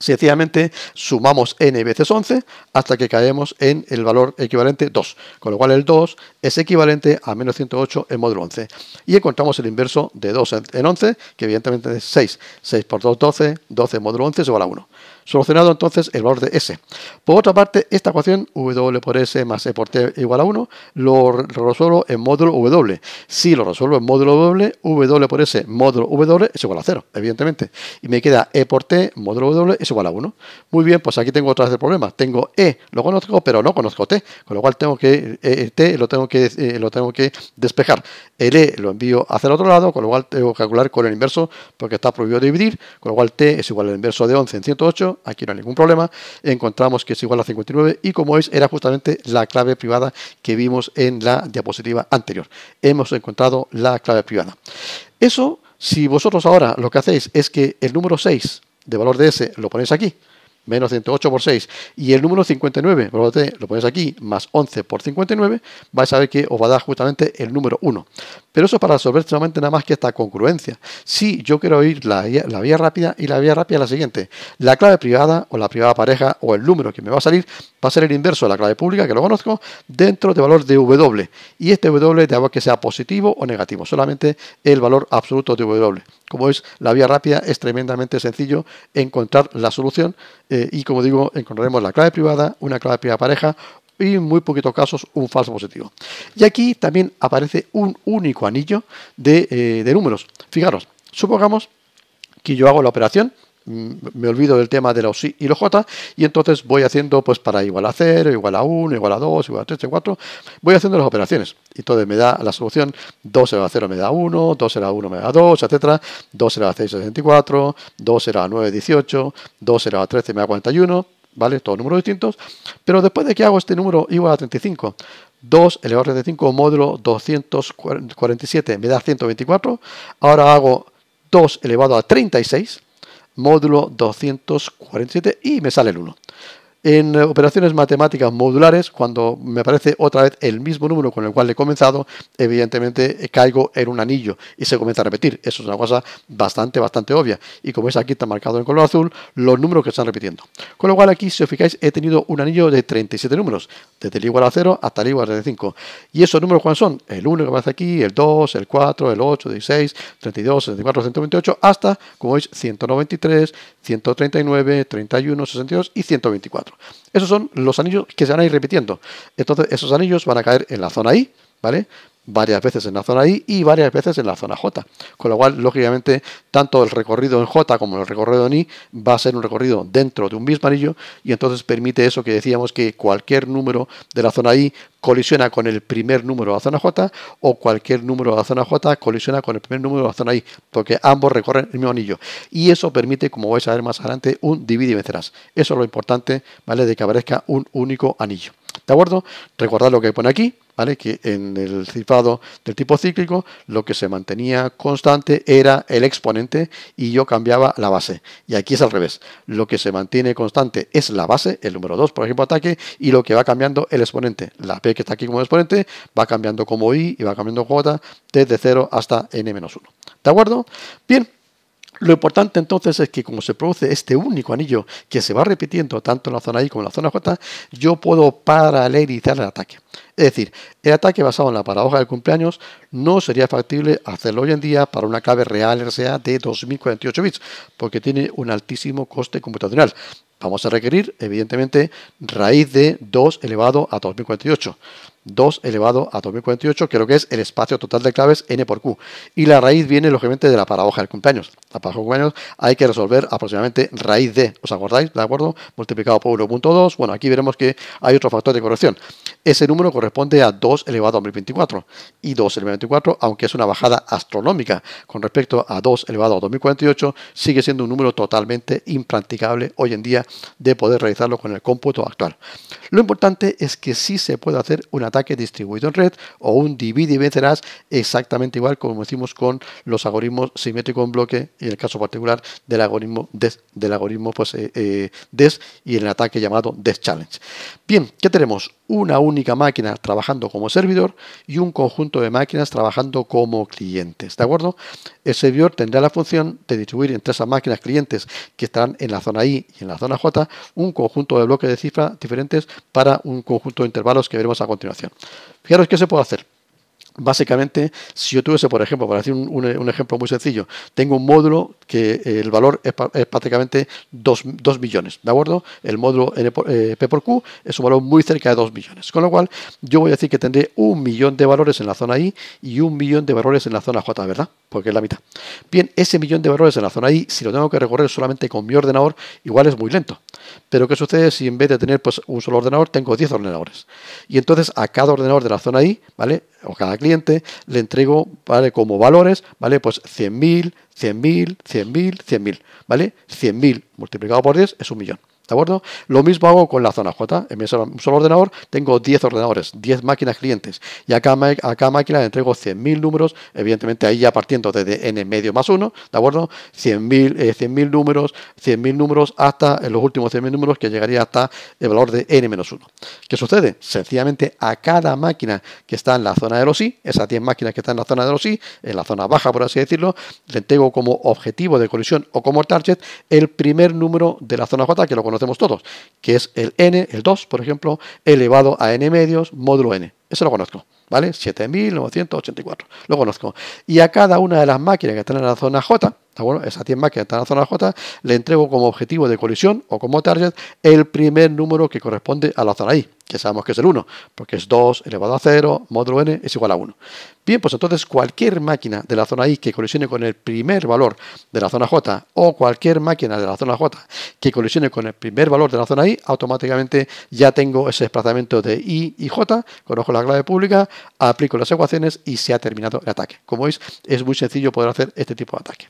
Sencillamente sumamos n veces 11 hasta que caemos en el valor equivalente 2, con lo cual el 2 es equivalente a menos 108 en módulo 11. Y encontramos el inverso de 2 en 11, que evidentemente es 6. 6 por 2, 12, 12 en módulo 11 se igual a 1. Solucionado entonces el valor de S. Por otra parte, esta ecuación W por S más E por T igual a 1 lo resuelvo en módulo W. Si lo resuelvo en módulo W, W por S módulo W es igual a 0, evidentemente. Y me queda E por T módulo W es igual a 1. Muy bien, pues aquí tengo otra vez el problema. Tengo E, lo conozco, pero no conozco T. Con lo cual tengo que, eh, eh, T lo tengo que, eh, lo tengo que despejar. El E lo envío hacia el otro lado, con lo cual tengo que calcular con el inverso porque está prohibido dividir, con lo cual T es igual al inverso de 11 en 108 aquí no hay ningún problema, encontramos que es igual a 59 y como veis era justamente la clave privada que vimos en la diapositiva anterior. Hemos encontrado la clave privada. Eso, si vosotros ahora lo que hacéis es que el número 6 de valor de S lo ponéis aquí, menos 108 por 6. Y el número 59, lo, pones aquí, más 11 por 59, vais a ver que os va a dar justamente el número 1. Pero eso para resolver solamente nada más que esta congruencia. Si yo quiero ir la, vía rápida y la vía rápida es la siguiente. La clave privada o la privada pareja o el número que me va a salir va a ser el inverso de la clave pública, que lo conozco, dentro de valor de W. Y este W de agua que sea positivo o negativo, solamente el valor absoluto de W. Como es la vía rápida es tremendamente sencillo encontrar la solución. Eh, eh, y como digo, encontraremos la clave privada, una clave privada pareja y en muy poquitos casos un falso positivo. Y aquí también aparece un único anillo de, eh, de números. Fijaros, supongamos que yo hago la operación me olvido del tema de los i y los j, y entonces voy haciendo pues para igual a 0, igual a 1, igual a 2, igual a 3, igual a 4, voy haciendo las operaciones. Y entonces me da la solución 2 elevado a 0 me da 1, 2 elevado a 1 me da 2, etcétera, 2 a 6, 64, 2 a 9, 18, 2 elevado a 13 me da 41, ¿vale? Todos números distintos. Pero después de que hago este número igual a 35, 2 elevado a 35 módulo 247 me da 124, ahora hago 2 elevado a 36, módulo 247 y me sale el 1 en eh, operaciones matemáticas modulares, cuando me aparece otra vez el mismo número con el cual he comenzado, evidentemente eh, caigo en un anillo y se comienza a repetir. Eso es una cosa bastante, bastante obvia. Y como veis aquí está marcado en color azul, los números que están repitiendo. Con lo cual aquí, si os fijáis, he tenido un anillo de 37 números, desde el igual a 0 hasta el igual a 35. ¿Y esos números cuáles son? El 1 que aparece aquí, el 2, el 4, el 8, 16, 32, 64, 128, hasta, como veis, 193, 139, 31, 62 y 124. Esos son los anillos que se van a ir repitiendo. Entonces, esos anillos van a caer en la zona I, ¿vale? varias veces en la zona I y varias veces en la zona J. Con lo cual, lógicamente, tanto el recorrido en J como el recorrido en I va a ser un recorrido dentro de un mismo anillo y entonces permite eso que decíamos que cualquier número de la zona I colisiona con el primer número de la zona J o cualquier número de la zona J colisiona con el primer número de la zona I, porque ambos recorren el mismo anillo. Y eso permite, como vais a ver más adelante, un divide y vencerás. Eso es lo importante, ¿vale? De que aparezca un único anillo. ¿De acuerdo? Recordad lo que pone aquí, ¿vale? Que en el cifrado del tipo cíclico lo que se mantenía constante era el exponente y yo cambiaba la base. Y aquí es al revés. Lo que se mantiene constante es la base, el número 2, por ejemplo, ataque, y lo que va cambiando el exponente. La P que está aquí como exponente va cambiando como I y va cambiando J desde 0 hasta N-1. ¿De acuerdo? Bien, lo importante entonces es que como se produce este único anillo que se va repitiendo tanto en la zona I como en la zona J, yo puedo paralelizar el ataque. Es decir, el ataque basado en la paradoja del cumpleaños no sería factible hacerlo hoy en día para una clave real RSA de 2048 bits, porque tiene un altísimo coste computacional. Vamos a requerir, evidentemente, raíz de 2 elevado a 2048. 2 elevado a 2048, lo que es el espacio total de claves n por q. Y la raíz viene, lógicamente, de la paradoja del cumpleaños. La paradoja del cumpleaños hay que resolver aproximadamente raíz de, ¿os acordáis? ¿De acuerdo? Multiplicado por 1.2. Bueno, aquí veremos que hay otro factor de corrección. Ese número corresponde a 2 elevado a 2024. Y 2 elevado a 2024, aunque es una bajada astronómica con respecto a 2 elevado a 2048, sigue siendo un número totalmente impracticable hoy en día de poder realizarlo con el cómputo actual. Lo importante es que sí se puede hacer una ataque distribuido en red o un divide y vencerás exactamente igual como hicimos con los algoritmos simétricos en bloque y en el caso particular del algoritmo DES, del algoritmo pues, eh, eh, DES y el ataque llamado DES Challenge. Bien, ¿qué tenemos? Una única máquina trabajando como servidor y un conjunto de máquinas trabajando como clientes, ¿de acuerdo? El servidor tendrá la función de distribuir entre esas máquinas clientes que están en la zona I y en la zona J un conjunto de bloques de cifras diferentes para un conjunto de intervalos que veremos a continuación. Fijaros qué se puede hacer. Básicamente, si yo tuviese, por ejemplo, para decir un, ejemplo muy sencillo, tengo un módulo que eh, el valor es, prácticamente 2, millones, ¿de acuerdo? El módulo eh, P por Q es un valor muy cerca de 2 millones, con lo cual yo voy a decir que tendré un millón de valores en la zona I y un millón de valores en la zona J, ¿verdad? Porque es la mitad. Bien, ese millón de valores en la zona I, si lo tengo que recorrer solamente con mi ordenador, igual es muy lento. Pero ¿qué sucede si en vez de tener pues, un solo ordenador, tengo 10 ordenadores? Y entonces a cada ordenador de la zona I, ¿vale? o cada cliente le entrego, ¿vale? Como valores, ¿vale? Pues 100.000, 100.000, 100.000, 100.000, ¿vale? 100.000 multiplicado por 10 es un millón. ¿De acuerdo? Lo mismo hago con la zona J. En mi solo, ordenador tengo 10 ordenadores, 10 máquinas clientes. Y a cada, máquina le entrego 100.000 números, evidentemente ahí ya partiendo desde n medio más 1, ¿de acuerdo? 100.000 eh, números, 100.000 números hasta en los últimos 100.000 números que llegaría hasta el valor de n menos 1. ¿Qué sucede? Sencillamente a cada máquina que está en la zona de los i, esas 10 máquinas que están en la zona de los i, en la zona baja por así decirlo, le entrego como objetivo de colisión o como target el primer número de la zona J que lo conocemos hacemos todos, que es el n, el 2, por ejemplo, elevado a n medios, módulo n. Eso lo conozco, ¿vale? 7.984, lo conozco. Y a cada una de las máquinas que están en la zona J, bueno? Esas 10 máquinas que están en la zona J, le entrego como objetivo de colisión o como target el primer número que corresponde a la zona I, que sabemos que es el 1, porque es 2 elevado a 0, módulo n es igual a 1. Bien, pues entonces cualquier máquina de la zona I que colisione con el primer valor de la zona J o cualquier máquina de la zona J que colisione con el primer valor de la zona I, automáticamente ya tengo ese desplazamiento de I y J, conozco la la clave pública, aplico las ecuaciones y se ha terminado el ataque. Como veis, es muy sencillo poder hacer este tipo de ataque.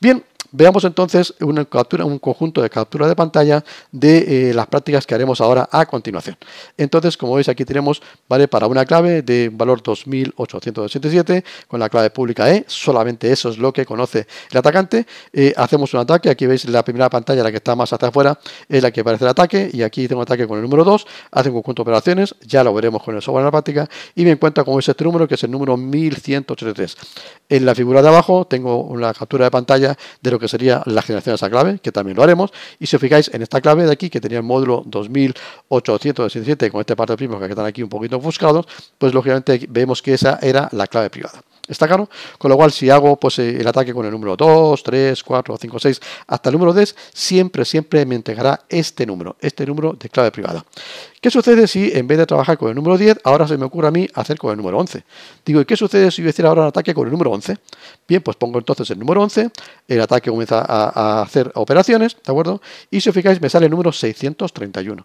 Bien, Veamos entonces una captura, un conjunto de captura de pantalla de eh, las prácticas que haremos ahora a continuación. Entonces, como veis, aquí tenemos ¿vale? para una clave de valor 2887 con la clave pública E, solamente eso es lo que conoce el atacante. Eh, hacemos un ataque, aquí veis la primera pantalla, la que está más hacia afuera, es la que aparece el ataque, y aquí tengo ataque con el número 2, hace un conjunto de operaciones, ya lo veremos con el software en la práctica, y me encuentro con este número que es el número 1183. En la figura de abajo tengo una captura de pantalla de lo que sería la generación de esa clave, que también lo haremos. Y si os fijáis en esta clave de aquí, que tenía el módulo 2867 con este par de primos que están aquí un poquito ofuscados, pues lógicamente vemos que esa era la clave privada. ¿Está claro? Con lo cual, si hago pues, eh, el ataque con el número 2, 3, 4, 5, 6, hasta el número 10, siempre, siempre me entregará este número, este número de clave privada. ¿Qué sucede si en vez de trabajar con el número 10, ahora se me ocurre a mí hacer con el número 11? Digo, ¿y qué sucede si yo hiciera ahora un ataque con el número 11? Bien, pues pongo entonces el número 11, el ataque comienza a, a hacer operaciones, ¿de acuerdo? Y si os fijáis, me sale el número 631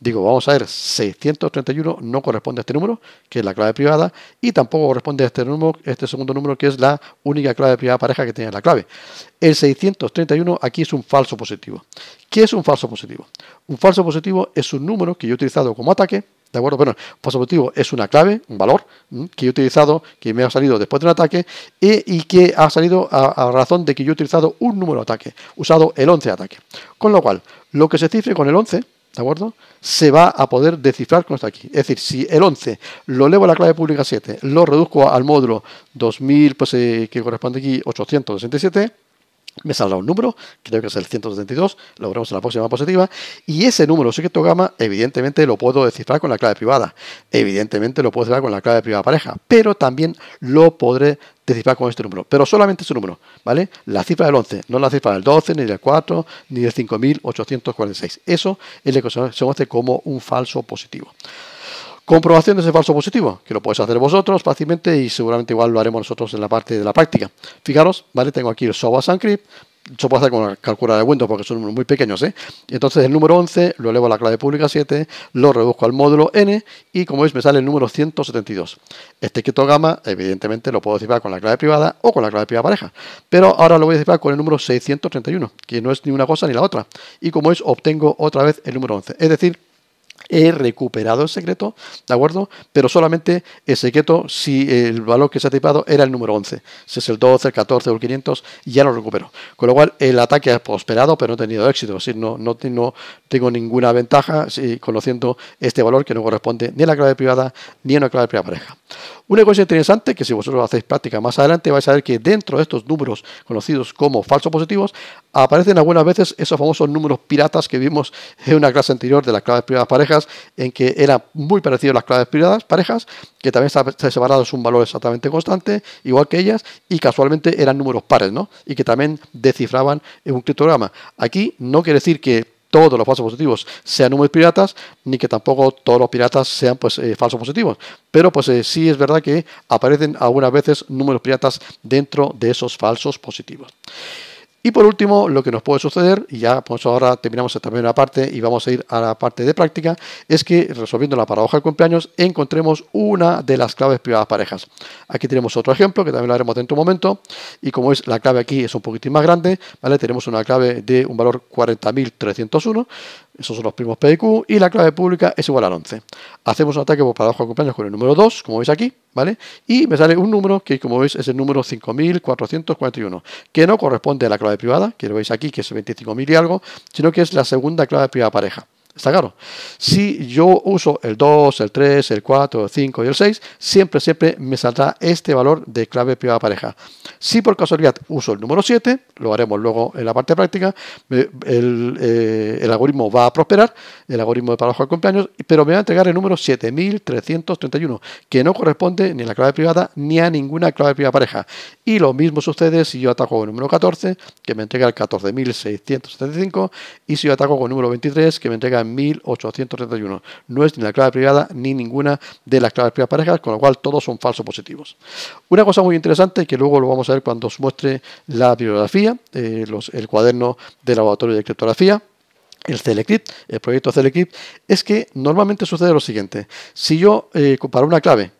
digo, vamos a ver, 631 no corresponde a este número, que es la clave privada, y tampoco corresponde a este, número, este segundo número, que es la única clave privada pareja que tiene la clave. El 631 aquí es un falso positivo. ¿Qué es un falso positivo? Un falso positivo es un número que yo he utilizado como ataque, ¿de acuerdo? Bueno, falso positivo es una clave, un valor, que yo he utilizado, que me ha salido después de un ataque, y, que ha salido a, razón de que yo he utilizado un número de ataque, usado el 11 ataque. Con lo cual, lo que se cifre con el 11 ¿de acuerdo? Se va a poder descifrar con esto aquí. Es decir, si el 11 lo elevo a la clave pública 7, lo reduzco al módulo 2000, pues eh, que corresponde aquí 867, me saldrá un número, creo que es el 172, lo veremos en la próxima positiva, y ese número secreto gamma evidentemente lo puedo descifrar con la clave privada, evidentemente lo puedo descifrar con la clave privada pareja, pero también lo podré descifrar con este número, pero solamente ese número, ¿vale? La cifra del 11, no la cifra del 12, ni del 4, ni del 5846, eso es lo que se conoce como un falso positivo. Comprobación de ese falso positivo, que lo podéis hacer vosotros fácilmente y seguramente igual lo haremos nosotros en la parte de la práctica. Fijaros, ¿vale? Tengo aquí el software uncrypt, se puedo hacer con la calculadora de Windows porque son números muy pequeños, ¿eh? Entonces el número 11 lo elevo a la clave pública 7, lo reduzco al módulo n y como veis me sale el número 172. Este gamma, evidentemente lo puedo descifrar con la clave privada o con la clave privada pareja, pero ahora lo voy a descifrar con el número 631, que no es ni una cosa ni la otra. Y como veis obtengo otra vez el número 11, es decir, he recuperado el secreto, ¿de acuerdo? Pero solamente el secreto, si el valor que se ha tipado era el número 11, si es el 12, el 14 o el 500, ya lo recupero. Con lo cual, el ataque ha prosperado, pero no ha tenido éxito, es no, no, tengo ninguna ventaja si, conociendo este valor que no corresponde ni a la clave privada ni a una clave privada pareja. Una cosa interesante que si vosotros hacéis práctica más adelante vais a ver que dentro de estos números conocidos como falsos positivos aparecen algunas veces esos famosos números piratas que vimos en una clase anterior de las claves privadas parejas en que eran muy parecidos las claves privadas parejas que también se separados un valor exactamente constante igual que ellas y casualmente eran números pares ¿no? y que también descifraban un criptograma. Aquí no quiere decir que todos los falsos positivos sean números piratas, ni que tampoco todos los piratas sean pues eh, falsos positivos. Pero pues eh, sí es verdad que aparecen algunas veces números piratas dentro de esos falsos positivos. Y por último, lo que nos puede suceder, y ya pues ahora terminamos esta primera parte y vamos a ir a la parte de práctica, es que resolviendo la paradoja del cumpleaños encontremos una de las claves privadas parejas. Aquí tenemos otro ejemplo que también lo haremos dentro de un momento y como es la clave aquí es un poquitín más grande, ¿vale? tenemos una clave de un valor 40.301, esos son los primos P y la clave pública es igual al 11. Hacemos un ataque por paradoja de con el número 2, como veis aquí, ¿vale? Y me sale un número que, como veis, es el número 5441, que no corresponde a la clave privada, que lo veis aquí, que es 25.000 y algo, sino que es la segunda clave privada pareja. Está claro. Si yo uso el 2, el 3, el 4, el 5 y el 6, siempre, siempre me saldrá este valor de clave privada pareja. Si por casualidad uso el número 7, lo haremos luego en la parte práctica, eh, el, algoritmo va a prosperar, el algoritmo de parojo de cumpleaños, pero me va a entregar el número 7331, que no corresponde ni a la clave privada ni a ninguna clave privada pareja. Y lo mismo sucede si yo ataco el número 14, que me entrega el 14675, y si yo ataco con el número 23, que me entrega el 1831. No es ni la clave privada ni ninguna de las claves privadas parejas, con lo cual todos son falsos positivos. Una cosa muy interesante que luego lo vamos a ver cuando os muestre la bibliografía, eh, los, el cuaderno del laboratorio de criptografía el Celecrypt, el proyecto Celecrypt, es que normalmente sucede lo siguiente. Si yo, comparo eh, una clave,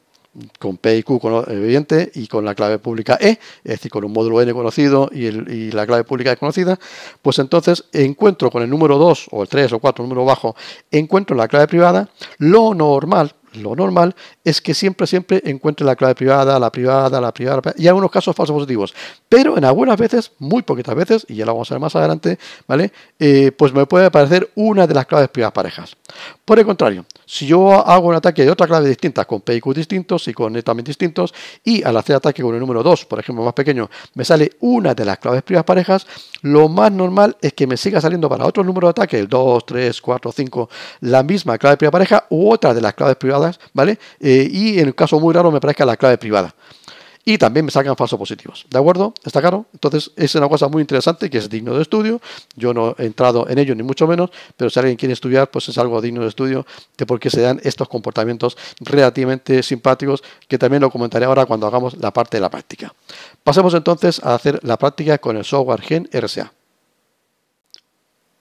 con P y Q evidente y con la clave pública E, es decir, con un módulo N conocido y, la clave pública es conocida, pues entonces encuentro con el número 2 o el 3 o 4, número bajo, encuentro la clave privada, lo normal, lo normal es que siempre, siempre encuentre la clave privada, la privada, la privada, la privada y en algunos casos falsos positivos. Pero en algunas veces, muy poquitas veces, y ya lo vamos a ver más adelante, ¿vale? Eh, pues me puede aparecer una de las claves privadas parejas. Por el contrario, si yo hago un ataque de otra clave distinta, con Q distintos y con también distintos, y al hacer ataque con el número 2, por ejemplo, más pequeño, me sale una de las claves privadas parejas, lo más normal es que me siga saliendo para otro número de ataque, el 2, 3, 4, 5, la misma clave privada pareja u otra de las claves privadas, ¿vale? Eh, y en el caso muy raro me parezca la clave privada y también me sacan falsos positivos. ¿De acuerdo? ¿Está claro? Entonces es una cosa muy interesante que es digno de estudio. Yo no he entrado en ello ni mucho menos, pero si alguien quiere estudiar, pues es algo digno de estudio de por qué se dan estos comportamientos relativamente simpáticos que también lo comentaré ahora cuando hagamos la parte de la práctica. Pasemos entonces a hacer la práctica con el software Gen RSA.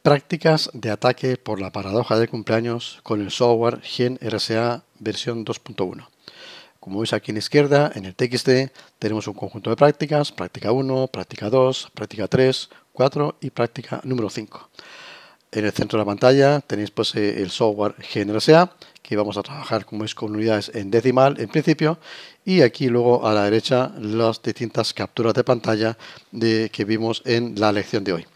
Prácticas de ataque por la paradoja de cumpleaños con el software Gen RSA versión 2.1. Como veis aquí en la izquierda, en el TXT, tenemos un conjunto de prácticas, práctica 1, práctica 2, práctica 3, 4 y práctica número 5. En el centro de la pantalla tenéis pues, eh, el software GNRSA, que vamos a trabajar como es con unidades en decimal en principio, y aquí luego a la derecha las distintas capturas de pantalla de, que vimos en la lección de hoy.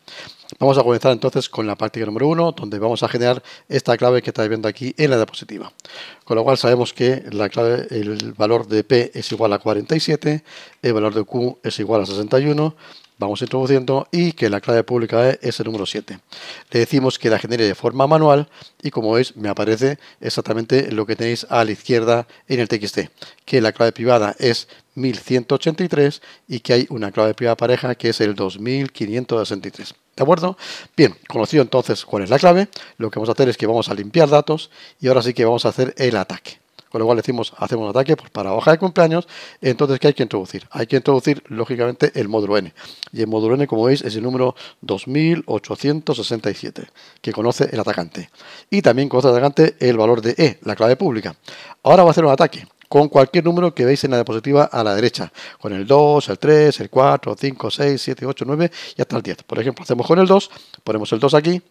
Vamos a comenzar entonces con la práctica número 1, donde vamos a generar esta clave que estáis viendo aquí en la diapositiva. Con lo cual sabemos que el valor de P es igual a 47, el valor de Q es igual a 61, vamos introduciendo y que la clave pública es, es el número 7. Le decimos que la genere de forma manual y como veis me aparece exactamente lo que tenéis a la izquierda en el TXT, que la clave privada es 1183 y que hay una clave privada pareja que es el 2563. ¿De acuerdo? Bien, conocido entonces cuál es la clave, lo que vamos a hacer es que vamos a limpiar datos y ahora sí que vamos a hacer el ataque con lo cual decimos hacemos un ataque pues, para hoja de cumpleaños, entonces ¿qué hay que introducir? Hay que introducir lógicamente el módulo n, y el módulo n como veis es el número 2867, que conoce el atacante, y también conoce el atacante el valor de e, la clave pública. Ahora va a hacer un ataque, con cualquier número que veis en la diapositiva a la derecha, con el 2, el 3, el 4, 5, 6, 7, 8, 9 y hasta el 10. Por ejemplo, hacemos con el 2, ponemos el 2 aquí,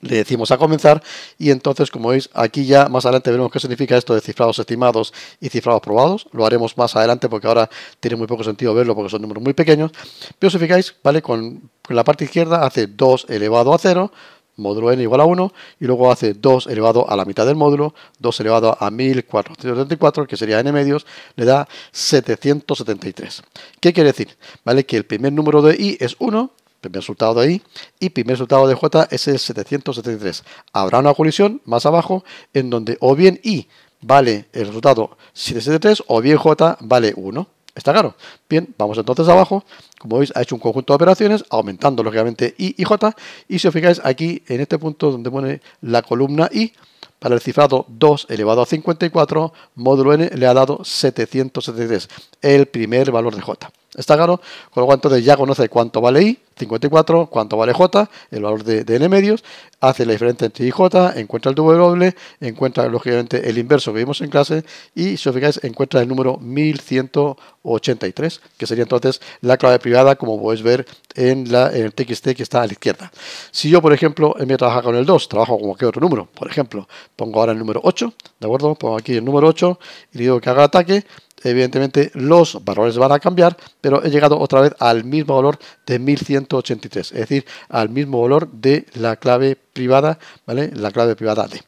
le decimos a comenzar y entonces como veis aquí ya más adelante veremos qué significa esto de cifrados estimados y cifrados probados lo haremos más adelante porque ahora tiene muy poco sentido verlo porque son números muy pequeños pero si fijáis vale con, la parte izquierda hace 2 elevado a 0 módulo n igual a 1 y luego hace 2 elevado a la mitad del módulo, 2 elevado a 1434, que sería n medios, le da 773. ¿Qué quiere decir? ¿Vale? Que el primer número de i es 1 primer resultado de I y primer resultado de J es el 773. Habrá una colisión más abajo en donde o bien I vale el resultado 773 o bien J vale 1. ¿Está claro? Bien, vamos entonces abajo. Como veis, ha hecho un conjunto de operaciones, aumentando lógicamente I y J. Y si os fijáis aquí, en este punto donde pone la columna I, para el cifrado 2 elevado a 54, módulo n le ha dado 773, el primer valor de J. ¿Está claro? Con lo cual entonces ya conoce cuánto vale I, 54, cuánto vale J, el valor de, N medios, hace la diferencia entre I y J, encuentra el W, encuentra lógicamente el inverso que vimos en clase y si os fijáis encuentra el número 1183, que sería entonces la clave privada como podéis ver en, la, el TXT que está a la izquierda. Si yo por ejemplo en vez de trabajar con el 2, trabajo con cualquier otro número, por ejemplo, pongo ahora el número 8, ¿de acuerdo? Pongo aquí el número 8 y digo que haga ataque, evidentemente los valores van a cambiar, pero he llegado otra vez al mismo valor de 1183, es decir, al mismo valor de la clave privada, ¿vale? La clave privada D.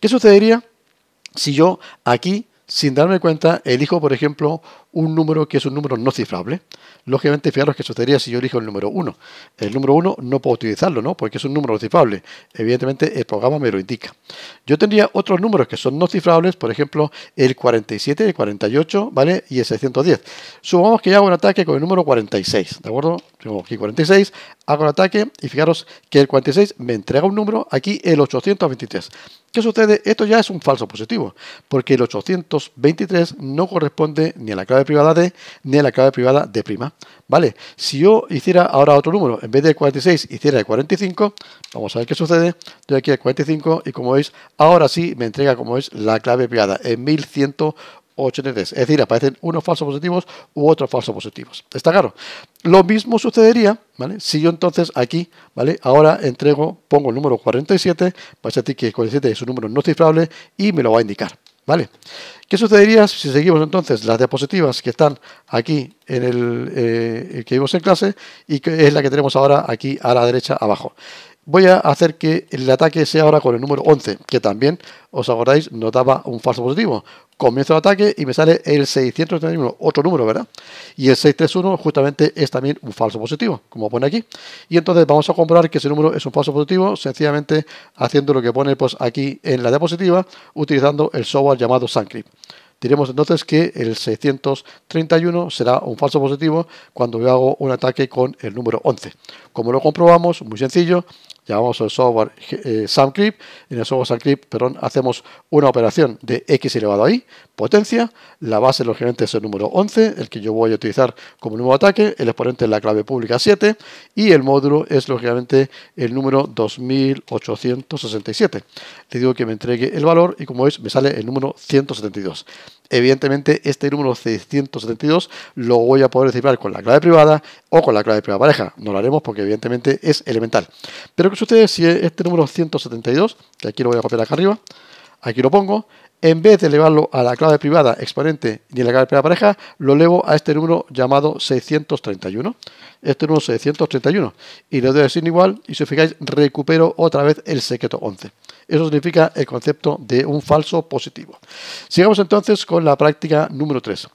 ¿Qué sucedería si yo aquí, sin darme cuenta, elijo, por ejemplo, un número que es un número no cifrable? Lógicamente, fijaros que sucedería si yo elijo el número 1. El número 1 no puedo utilizarlo, ¿no? Porque es un número cifrable. Evidentemente, el programa me lo indica. Yo tendría otros números que son no cifrables, por ejemplo, el 47, el 48, ¿vale? Y el 610. Supongamos que yo hago un ataque con el número 46, ¿de acuerdo? Tengo aquí 46, hago el ataque y fijaros que el 46 me entrega un número, aquí el 823. ¿Qué sucede? Esto ya es un falso positivo, porque el 823 no corresponde ni a la clave privada D ni a la clave privada de prima. ¿Vale? Si yo hiciera ahora otro número, en vez del 46 hiciera el 45, vamos a ver qué sucede. yo aquí el 45 y como veis Ahora sí me entrega como es la clave pegada en 1183. Es decir, aparecen unos falsos positivos u otros falsos positivos. ¿Está claro? Lo mismo sucedería, ¿vale? Si yo entonces aquí, ¿vale? Ahora entrego, pongo el número 47, va a ser que 47 es un número no cifrable y me lo va a indicar. ¿Vale? ¿Qué sucedería si seguimos entonces las diapositivas que están aquí en el eh, que vimos en clase y que es la que tenemos ahora aquí a la derecha abajo? voy a hacer que el ataque sea ahora con el número 11, que también, os acordáis, notaba un falso positivo. Comienzo el ataque y me sale el 631, otro número, ¿verdad? Y el 631 justamente es también un falso positivo, como pone aquí. Y entonces vamos a comprobar que ese número es un falso positivo, sencillamente haciendo lo que pone pues, aquí en la diapositiva, utilizando el software llamado Sancrypt. Diremos entonces que el 631 será un falso positivo cuando yo hago un ataque con el número 11. Como lo comprobamos, muy sencillo, llamamos el software eh, en el software SAMCRIP, perdón, hacemos una operación de x elevado a y, potencia, la base lógicamente es el número 11, el que yo voy a utilizar como nuevo ataque, el exponente es la clave pública 7 y el módulo es lógicamente el número 2867. Le digo que me entregue el valor y como veis me sale el número 172 evidentemente este número 672 lo voy a poder cifrar con la clave privada o con la clave privada pareja. No lo haremos porque evidentemente es elemental. Pero ¿qué sucede si este número 172, que aquí lo voy a copiar acá arriba, aquí lo pongo, en vez de elevarlo a la clave privada exponente ni a la clave privada pareja, lo elevo a este número llamado 631 este número 631. Y le doy ser igual y si os fijáis recupero otra vez el secreto 11. Eso significa el concepto de un falso positivo. Sigamos entonces con la práctica número 3.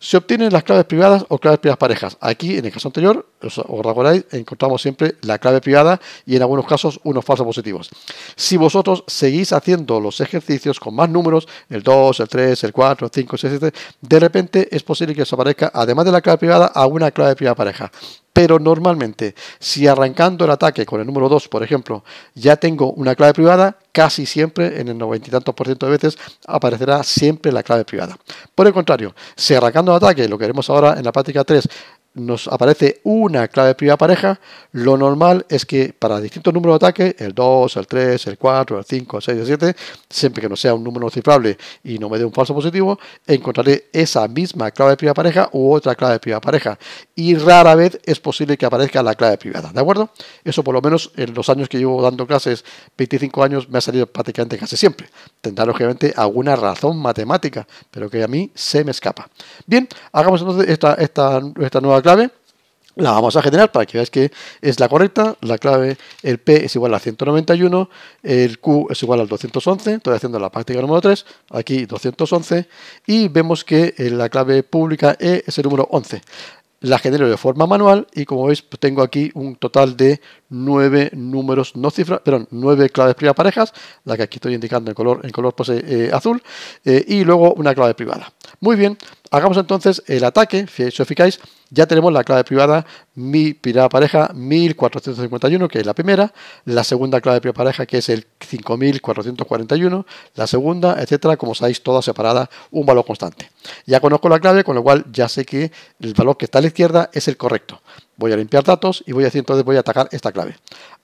Se obtienen las claves privadas o claves privadas parejas. Aquí, en el caso anterior, os, recordáis, encontramos siempre la clave privada y en algunos casos unos falsos positivos. Si vosotros seguís haciendo los ejercicios con más números, el 2, el 3, el 4, el 5, el 6, 7, de repente es posible que os aparezca, además de la clave privada, alguna clave privada pareja. Pero normalmente, si arrancando el ataque con el número 2, por ejemplo, ya tengo una clave privada, casi siempre, en el noventa y tantos por ciento de veces, aparecerá siempre la clave privada. Por el contrario, si arrancando el ataque, lo que haremos ahora en la práctica 3, nos aparece una clave privada pareja, lo normal es que para distintos números de ataque, el 2, el 3, el 4, el 5, el 6, el 7, siempre que no sea un número cifrable y no me dé un falso positivo, encontraré esa misma clave privada pareja u otra clave privada pareja. Y rara vez es posible que aparezca la clave privada, ¿de acuerdo? Eso por lo menos en los años que llevo dando clases, 25 años, me ha salido prácticamente casi siempre. Tendrá lógicamente alguna razón matemática, pero que a mí se me escapa. Bien, hagamos entonces esta nueva clave, la vamos a generar para que veáis que es la correcta, la clave, el P es igual a 191, el Q es igual al 211, estoy haciendo la práctica número 3, aquí 211, y vemos que eh, la clave pública E es el número 11. La genero de forma manual y como veis pues tengo aquí un total de nueve números, no cifras, perdón, nueve claves privadas parejas, la que aquí estoy indicando en color, en color eh, azul, eh, y luego una clave privada. Muy bien, hagamos entonces el ataque, si os fijáis, ya tenemos la clave privada, mi privada pareja 1451, que es la primera, la segunda clave privada pareja, que es el 5441, la segunda, etcétera, como sabéis, toda separada, un valor constante. Ya conozco la clave, con lo cual ya sé que el valor que está a la izquierda es el correcto. Voy a limpiar datos y voy a decir entonces voy a atacar esta clave.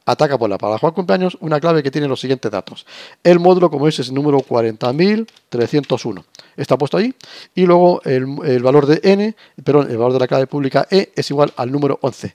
Ataca por la para Juan Cumpleaños una clave que tiene los siguientes datos. El módulo, como es, es el número 40.301. Está puesto ahí. Y luego el, valor de n, perdón, el valor de la clave pública e es igual al número 11.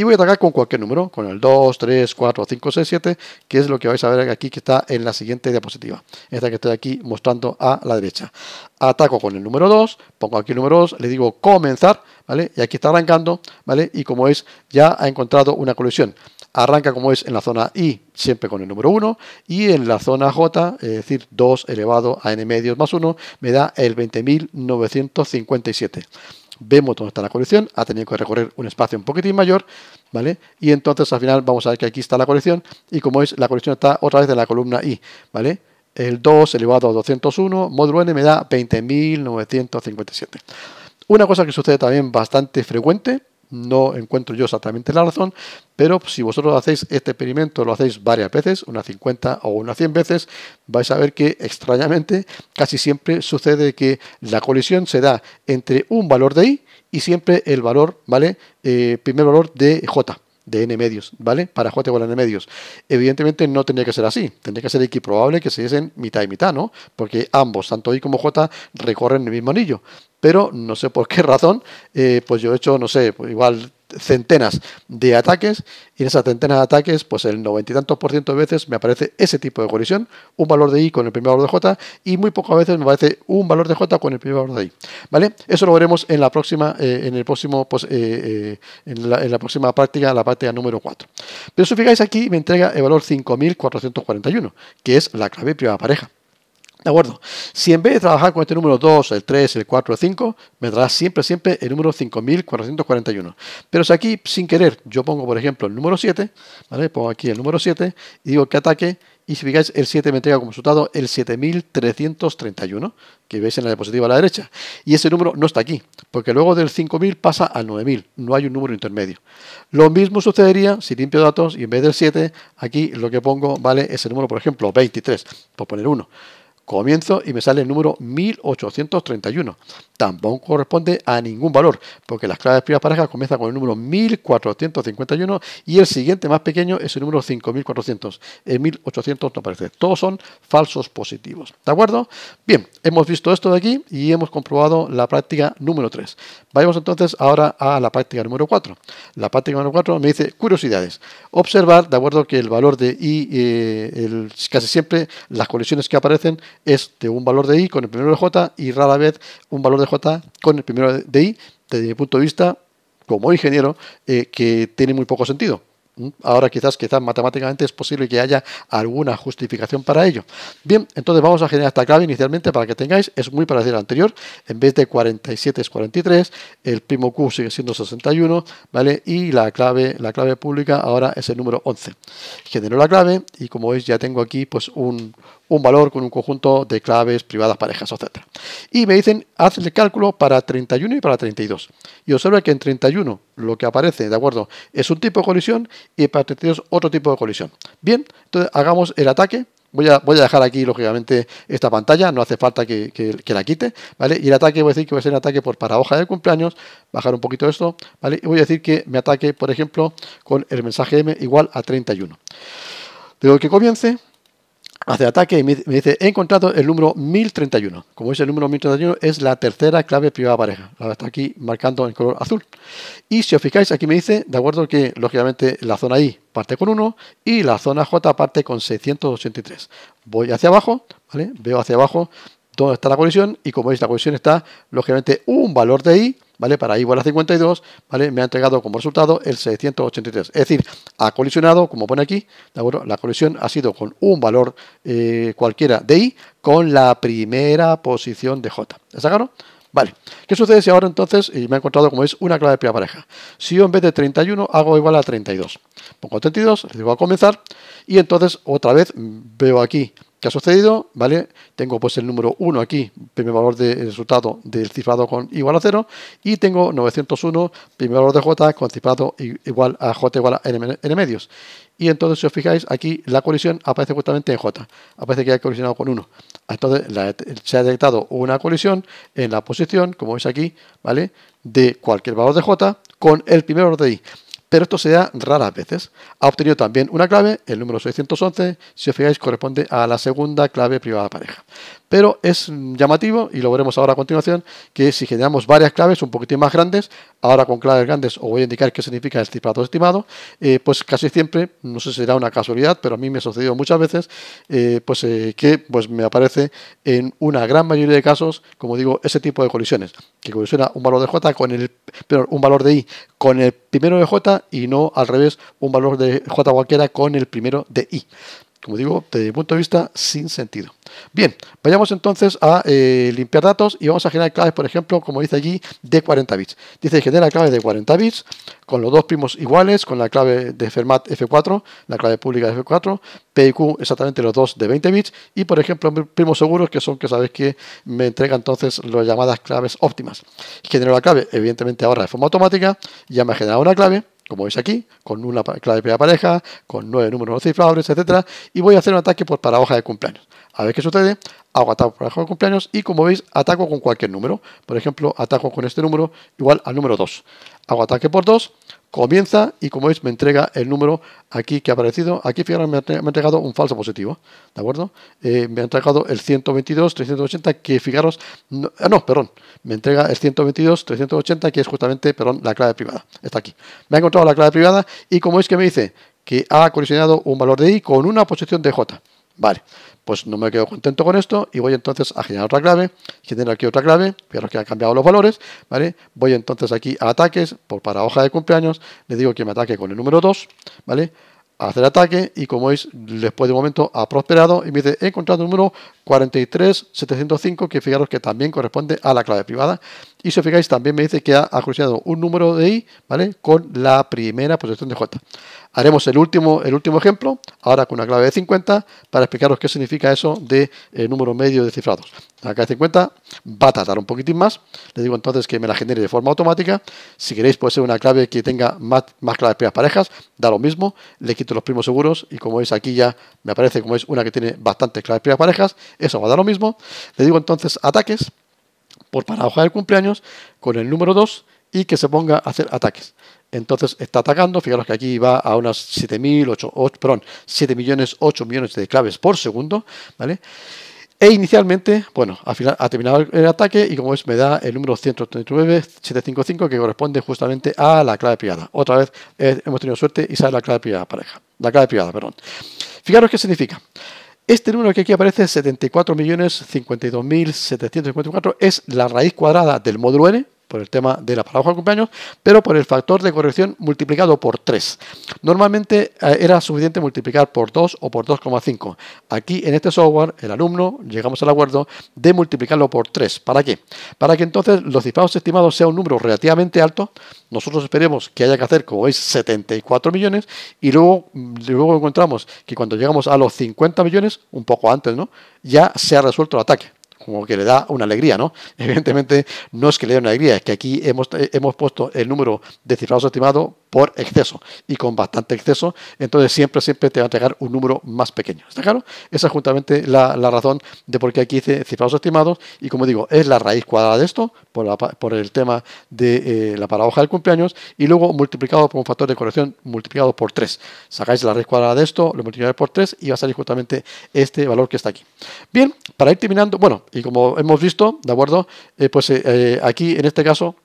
Y voy a atacar con cualquier número, con el 2, 3, 4, 5, 6, 7, que es lo que vais a ver aquí que está en la siguiente diapositiva, esta que estoy aquí mostrando a la derecha. Ataco con el número 2, pongo aquí el número 2, le digo comenzar, ¿vale? Y aquí está arrancando, ¿vale? Y como veis, ya ha encontrado una colisión arranca como es en la zona I, siempre con el número 1, y en la zona J, es decir, 2 elevado a n medios más 1, me da el 20.957 vemos dónde está la colección, ha tenido que recorrer un espacio un poquitín mayor, ¿vale? Y entonces al final vamos a ver que aquí está la colección y como veis la colección está otra vez de la columna I, ¿vale? El 2 elevado a 201, módulo n me da 20.957. Una cosa que sucede también bastante frecuente no encuentro yo exactamente la razón, pero si vosotros hacéis este experimento, lo hacéis varias veces, unas 50 o unas 100 veces, vais a ver que extrañamente casi siempre sucede que la colisión se da entre un valor de i y siempre el valor, ¿vale? Eh, primer valor de j de N medios, ¿vale? Para J igual a N medios. Evidentemente no tendría que ser así, tendría que ser equiprobable que se diesen mitad y mitad, ¿no? Porque ambos, tanto I como J, recorren el mismo anillo. Pero no sé por qué razón, eh, pues yo he hecho, no sé, pues igual centenas de ataques y en esas centenas de ataques, pues el noventa y tantos por ciento de veces me aparece ese tipo de colisión, un valor de i con el primer valor de j y muy pocas veces me aparece un valor de j con el primer valor de i, ¿vale? Eso lo veremos en la próxima, eh, en el próximo, pues, eh, eh, en, la, próxima práctica, la práctica número 4. Pero si fijáis aquí me entrega el valor 5441, que es la clave primera pareja. ¿De acuerdo? Si en vez de trabajar con este número 2, el 3, el 4, el 5, me dará siempre, siempre el número 5441. Pero si aquí, sin querer, yo pongo, por ejemplo, el número 7, ¿vale? Pongo aquí el número 7 y digo que ataque, y si fijáis, el 7 me entrega como resultado el 7331, que veis en la diapositiva a la derecha. Y ese número no está aquí, porque luego del 5000 pasa al 9000, no hay un número intermedio. Lo mismo sucedería si limpio datos y en vez del 7, aquí lo que pongo vale el número, por ejemplo, 23, por poner 1. Comienzo y me sale el número 1831. Tampoco corresponde a ningún valor, porque las claves primera pareja comienzan con el número 1451 y el siguiente más pequeño es el número 5400. El 1800 no aparece. Todos son falsos positivos. ¿De acuerdo? Bien, hemos visto esto de aquí y hemos comprobado la práctica número 3. Vayamos entonces ahora a la práctica número 4. La práctica número 4 me dice curiosidades. Observar, de acuerdo, que el valor de y eh, casi siempre las colisiones que aparecen es de un valor de i con el primero de j y rara vez un valor de j con el primero de i, desde mi punto de vista, como ingeniero, eh, que tiene muy poco sentido. ¿Mm? Ahora quizás, quizás matemáticamente es posible que haya alguna justificación para ello. Bien, entonces vamos a generar esta clave inicialmente para que tengáis, es muy parecido al anterior, en vez de 47 es 43, el primo Q sigue siendo 61, ¿vale? Y la clave, la clave pública ahora es el número 11. Genero la clave y como veis ya tengo aquí pues un, un valor con un conjunto de claves privadas, parejas, etc. Y me dicen, haz el cálculo para 31 y para 32. Y observa que en 31 lo que aparece, ¿de acuerdo? Es un tipo de colisión y para 32 otro tipo de colisión. Bien, entonces hagamos el ataque. Voy a, voy a dejar aquí, lógicamente, esta pantalla, no hace falta que, la quite, ¿vale? Y el ataque, voy a decir que va a ser un ataque por para hoja de cumpleaños, bajar un poquito esto, ¿vale? Y voy a decir que me ataque, por ejemplo, con el mensaje M igual a 31. Digo que comience, hace ataque y me, dice, he encontrado el número 1031. Como veis, el número 1031, es la tercera clave privada pareja. La está aquí marcando en color azul. Y si os fijáis, aquí me dice, de acuerdo que, lógicamente, la zona I parte con 1 y la zona J parte con 683. Voy hacia abajo, ¿vale? Veo hacia abajo dónde está la colisión y como veis, la colisión está, lógicamente, un valor de I ¿vale? Para igual a 52, ¿vale? Me ha entregado como resultado el 683. Es decir, ha colisionado, como pone aquí, La colisión ha sido con un valor eh, cualquiera de I con la primera posición de J. ¿Está claro? Vale, ¿qué sucede si ahora entonces, y me he encontrado como es una clave de primera pareja, si yo en vez de 31 hago igual a 32, pongo 32, le digo a comenzar, y entonces otra vez mm, veo aquí ¿Qué ha sucedido? ¿Vale? Tengo pues el número 1 aquí, primer valor de resultado del cifrado con igual a 0, y tengo 901, primer valor de j con cifrado igual a j igual a n, medios. Y entonces, si os fijáis, aquí la colisión aparece justamente en j, aparece que ha colisionado con 1. Entonces, se ha detectado una colisión en la posición, como veis aquí, ¿vale? De cualquier valor de j con el primer valor de i pero esto se da raras veces. Ha obtenido también una clave, el número 611, si os fijáis corresponde a la segunda clave privada pareja. Pero es llamativo, y lo veremos ahora a continuación, que si generamos varias claves un poquitín más grandes, ahora con claves grandes os voy a indicar qué significa el cifrado estimado, eh, pues casi siempre, no sé si será una casualidad, pero a mí me ha sucedido muchas veces, eh, pues eh, que pues me aparece en una gran mayoría de casos, como digo, ese tipo de colisiones, que colisiona un valor de j con el, un valor de i con el primero de j y no al revés un valor de J cualquiera con el primero de I. Como digo, desde mi punto de vista, sin sentido. Bien, vayamos entonces a eh, limpiar datos y vamos a generar claves, por ejemplo, como dice allí, de 40 bits. Dice genera claves de 40 bits con los dos primos iguales, con la clave de Fermat F4, la clave pública de F4, PIQ exactamente los dos de 20 bits y, por ejemplo, primos seguros, que son que sabéis que me entrega entonces las llamadas claves óptimas. Genero la clave, evidentemente ahora de forma automática, ya me ha generado una clave como veis aquí, con una clave de primera pareja, con nueve números no cifrables, etcétera, y voy a hacer un ataque por para hoja de cumpleaños. A ver qué sucede, hago ataque por hoja de cumpleaños y como veis ataco con cualquier número. Por ejemplo, ataco con este número igual al número 2. Hago ataque por 2, comienza y como veis me entrega el número aquí que ha aparecido. Aquí fijaros me ha entregado un falso positivo, ¿de acuerdo? Eh, me ha entregado el 122, 380 que fijaros, no, ah, no, perdón, me entrega el 122, 380 que es justamente, perdón, la clave privada, está aquí. Me ha encontrado la clave privada y como veis que me dice que ha colisionado un valor de i con una posición de j. Vale, pues no me quedo contento con esto y voy entonces a generar otra clave, genero aquí otra clave, fijaros que han cambiado los valores, ¿vale? Voy entonces aquí a ataques, por para hoja de cumpleaños, le digo que me ataque con el número 2, ¿vale? hacer ataque y como veis, después de un momento ha prosperado y me dice, he encontrado el número 43705, que fijaros que también corresponde a la clave privada. Y si os fijáis, también me dice que ha asociado un número de i, ¿vale? Con la primera posición de j. Haremos el último, el último ejemplo, ahora con una clave de 50, para explicaros qué significa eso de eh, número medio de cifrados. La clave de 50 va a tardar un poquitín más. le digo entonces que me la genere de forma automática. Si queréis puede ser una clave que tenga más, más claves primas parejas, da lo mismo. Le quito los primos seguros y como veis aquí ya me aparece como es una que tiene bastantes claves privadas parejas. Eso va a dar lo mismo. Le digo entonces ataques por paradoja del cumpleaños con el número 2 y que se ponga a hacer ataques. Entonces está atacando, fijaros que aquí va a unas 7.000, perdón, 7 millones, 8 millones de claves por segundo, ¿vale? E inicialmente, bueno, al final ha terminado el ataque y como es me da el número 139.755 que corresponde justamente a la clave privada. Otra vez hemos tenido suerte y sale la clave privada pareja, la clave privada, perdón. Fijaros qué significa. Este número que aquí aparece, 74.052.754, es la raíz cuadrada del módulo n, por el tema de la paradoja de cumpleaños, pero por el factor de corrección multiplicado por 3. Normalmente eh, era suficiente multiplicar por 2 o por 2,5. Aquí en este software, el alumno, llegamos al acuerdo de multiplicarlo por 3. ¿Para qué? Para que entonces los disparos estimados sea un número relativamente alto. Nosotros esperemos que haya que hacer, como veis, 74 millones y luego, mm, luego encontramos que cuando llegamos a los 50 millones, un poco antes, ¿no? Ya se ha resuelto el ataque como que le da una alegría, ¿no? Evidentemente no es que le dé una alegría, es que aquí hemos, eh, puesto el número de cifrados estimado por exceso y con bastante exceso, entonces siempre, siempre te va a entregar un número más pequeño. ¿Está claro? Esa es justamente la, razón de por qué aquí hice cifrados estimados y como digo, es la raíz cuadrada de esto por, por el tema de eh, la paradoja del cumpleaños y luego multiplicado por un factor de corrección multiplicado por 3. Sacáis la raíz cuadrada de esto, lo multiplicáis por 3 y va a salir justamente este valor que está aquí. Bien, para ir terminando, bueno, y como hemos visto, ¿de acuerdo? Eh, pues eh, aquí en este caso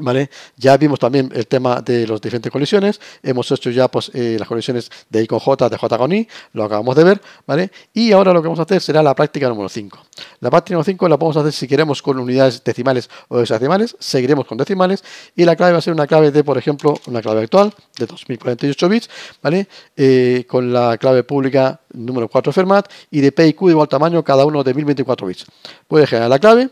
¿Vale? Ya vimos también el tema de las diferentes colisiones, hemos hecho ya pues, eh, las colisiones de I con J, de J con I, lo acabamos de ver, ¿vale? Y ahora lo que vamos a hacer será la práctica número 5. La práctica número 5 la podemos hacer si queremos con unidades decimales o hexadecimales, seguiremos con decimales y la clave va a ser una clave de, por ejemplo, una clave actual de 2048 bits, ¿vale? Eh, con la clave pública número 4 Fermat y de P y Q de igual tamaño, cada uno de 1024 bits. Puede generar la clave,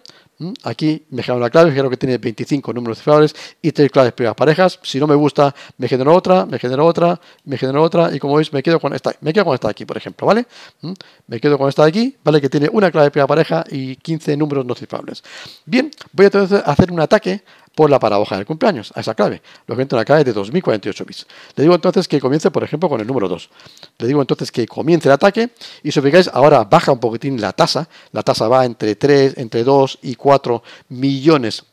Aquí me genera una clave, creo que tiene 25 números cifrables y tres claves privadas parejas. Si no me gusta, me genero otra, me genero otra, me genero otra y como veis me quedo con esta, me quedo con esta de aquí, por ejemplo, ¿vale? Me quedo con esta de aquí, ¿vale? Que tiene una clave privada pareja y 15 números no cifrables. Bien, voy a hacer un ataque por la paradoja del cumpleaños, a esa clave. Lo que entra la clave de 2048 bits. Le digo entonces que comience, por ejemplo, con el número 2. Le digo entonces que comience el ataque y si os fijáis, ahora baja un poquitín la tasa. La tasa va entre 3, entre 2 y 4 millones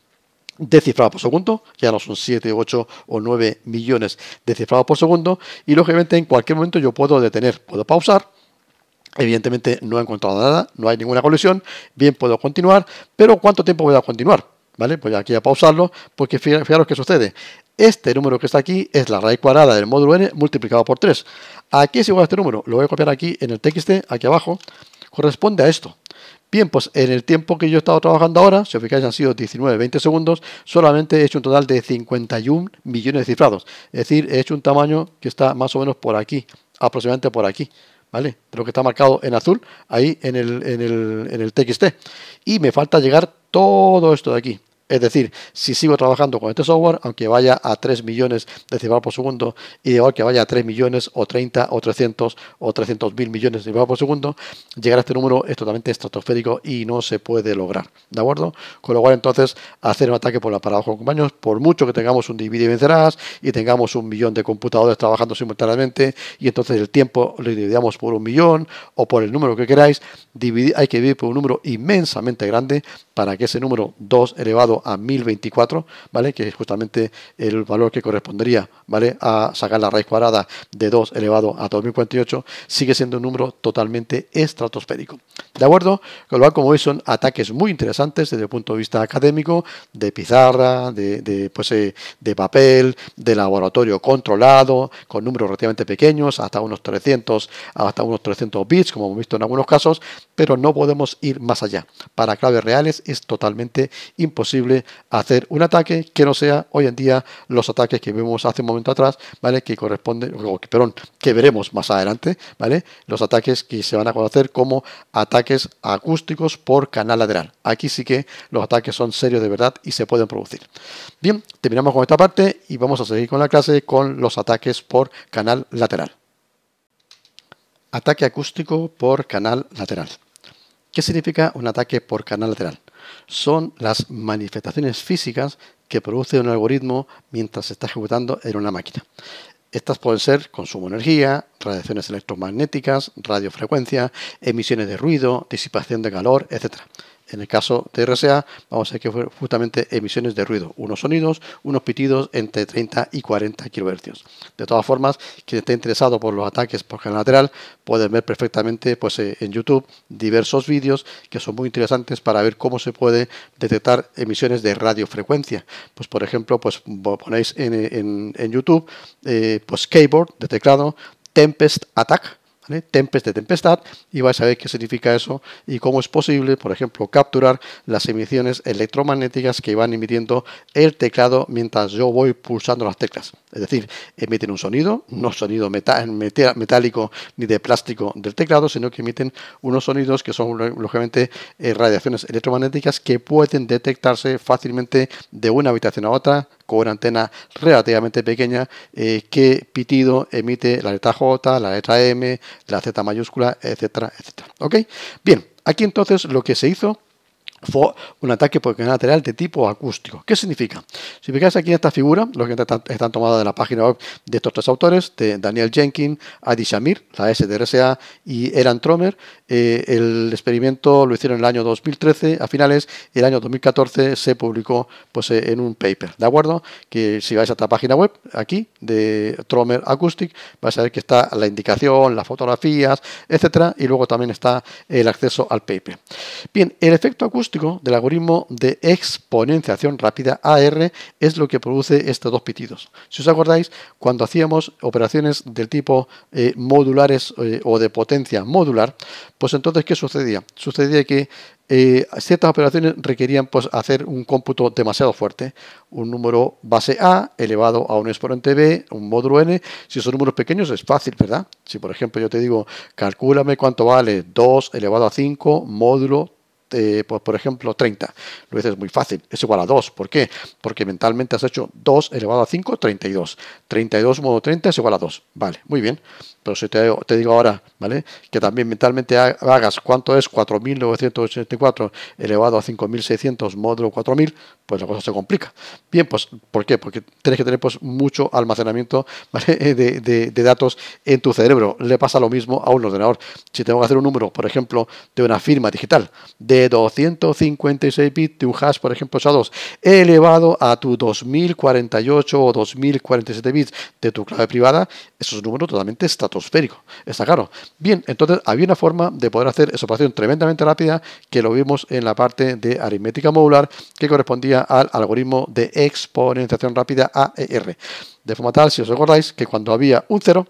de cifrados por segundo, ya no son 7, 8 o 9 millones de cifrados por segundo y lógicamente en cualquier momento yo puedo detener, puedo pausar Evidentemente no he encontrado nada, no hay ninguna colisión, bien puedo continuar, pero ¿cuánto tiempo voy a continuar? ¿Vale? Pues aquí a pausarlo porque fijaros qué sucede. Este número que está aquí es la raíz cuadrada del módulo n multiplicado por 3. Aquí es igual a este número. Lo voy a copiar aquí en el txt, aquí abajo. Corresponde a esto. Bien, pues en el tiempo que yo he estado trabajando ahora, si os fijáis han sido 19, 20 segundos, solamente he hecho un total de 51 millones de cifrados. Es decir, he hecho un tamaño que está más o menos por aquí, aproximadamente por aquí. ¿Vale? De lo que está marcado en azul, ahí en el, en el, en el TXT. Y me falta llegar todo esto de aquí. Es decir, si sigo trabajando con este software, aunque vaya a 3 millones de cifras por segundo, y de igual que vaya a 3 millones o 30 o 300 o 300 mil millones de cifras por segundo, llegar a este número es totalmente estratosférico y no se puede lograr. ¿De acuerdo? Con lo cual, entonces, hacer un ataque por la parada de compañeros, por mucho que tengamos un divide y vencerás y tengamos un millón de computadores trabajando simultáneamente y entonces el tiempo lo dividamos por un millón o por el número que queráis, dividir, hay que dividir por un número inmensamente grande para que ese número 2 elevado a 1024, ¿vale? Que es justamente el valor que correspondería, ¿vale? A sacar la raíz cuadrada de 2 elevado a 2048, sigue siendo un número totalmente estratosférico. ¿De acuerdo? lo cual, como veis, son ataques muy interesantes desde el punto de vista académico, de pizarra, de, de, pues, eh, de papel, de laboratorio controlado, con números relativamente pequeños, hasta unos 300, hasta unos 300 bits, como hemos visto en algunos casos, pero no podemos ir más allá. Para claves reales es totalmente imposible hacer un ataque que no sea hoy en día los ataques que vimos hace un momento atrás, ¿vale? Que corresponde, perdón, que veremos más adelante, ¿vale? Los ataques que se van a conocer como ataques acústicos por canal lateral. Aquí sí que los ataques son serios de verdad y se pueden producir. Bien, terminamos con esta parte y vamos a seguir con la clase con los ataques por canal lateral. Ataque acústico por canal lateral. ¿Qué significa un ataque por canal lateral? son las manifestaciones físicas que produce un algoritmo mientras se está ejecutando en una máquina. Estas pueden ser consumo de energía, radiaciones electromagnéticas, radiofrecuencia, emisiones de ruido, disipación de calor, etc. En el caso de RSA vamos a ver que fue justamente emisiones de ruido, unos sonidos, unos pitidos entre 30 y 40 kHz. De todas formas, quien esté interesado por los ataques por canal lateral, pueden ver perfectamente pues, eh, en YouTube diversos vídeos que son muy interesantes para ver cómo se puede detectar emisiones de radiofrecuencia. Pues, por ejemplo, pues, ponéis en, YouTube eh, pues, keyboard detectado Tempest Attack de tempestad y vais a ver qué significa eso y cómo es posible, por ejemplo, capturar las emisiones electromagnéticas que van emitiendo el teclado mientras yo voy pulsando las teclas es decir, emiten un sonido, no sonido metálico ni de plástico del teclado, sino que emiten unos sonidos que son lógicamente eh, radiaciones electromagnéticas que pueden detectarse fácilmente de una habitación a otra con una antena relativamente pequeña eh, que pitido emite la letra J, la letra M, la Z mayúscula, etcétera, etcétera. ¿Ok? Bien, aquí entonces lo que se hizo fue un ataque por canal lateral de tipo acústico. ¿Qué significa? Si fijáis aquí en esta figura, los que están, tomados de la página web de estos tres autores, de Daniel Jenkins, Adi Shamir, la SDRSA y Eran Tromer, eh, el experimento lo hicieron en el año 2013, a finales, y el año 2014 se publicó pues, eh, en un paper, ¿de acuerdo? Que si vais a esta página web, aquí, de Tromer Acoustic, vais a ver que está la indicación, las fotografías, etcétera, y luego también está el acceso al paper. Bien, el efecto acústico del algoritmo de exponenciación rápida AR es lo que produce estos dos pitidos. Si os acordáis, cuando hacíamos operaciones del tipo eh, modulares o de potencia modular, pues entonces, ¿qué sucedía? Sucedía que eh, ciertas operaciones requerían pues, hacer un cómputo demasiado fuerte. Un número base A elevado a un exponente B, un módulo N. Si son números pequeños es fácil, ¿verdad? Si por ejemplo yo te digo, calcúlame cuánto vale 2 elevado a 5 módulo pues, por, ejemplo, 30. Lo dices muy fácil, es igual a 2. ¿Por qué? Porque mentalmente has hecho 2 elevado a 5, 32. 32 modo 30 es igual a 2. Vale, muy bien. Pero si te, te digo ahora, ¿vale? Que también mentalmente hagas cuánto es 4.984 elevado a 5.600 módulo 4.000, pues la cosa se complica. Bien, pues, ¿por qué? Porque tienes que tener pues, mucho almacenamiento eh, de, datos en tu cerebro. Le pasa lo mismo a un ordenador. Si tengo que hacer un número, por ejemplo, de una firma digital de 256 bits de un hash, por ejemplo, SHA-2, elevado a tu 2048 o 2047 bits de tu clave privada, esos es un totalmente estratosférico. Está claro. Bien, entonces había una forma de poder hacer esa operación tremendamente rápida que lo vimos en la parte de aritmética modular que correspondía al algoritmo de exponenciación rápida AER. De forma tal, si os acordáis, que cuando había un cero,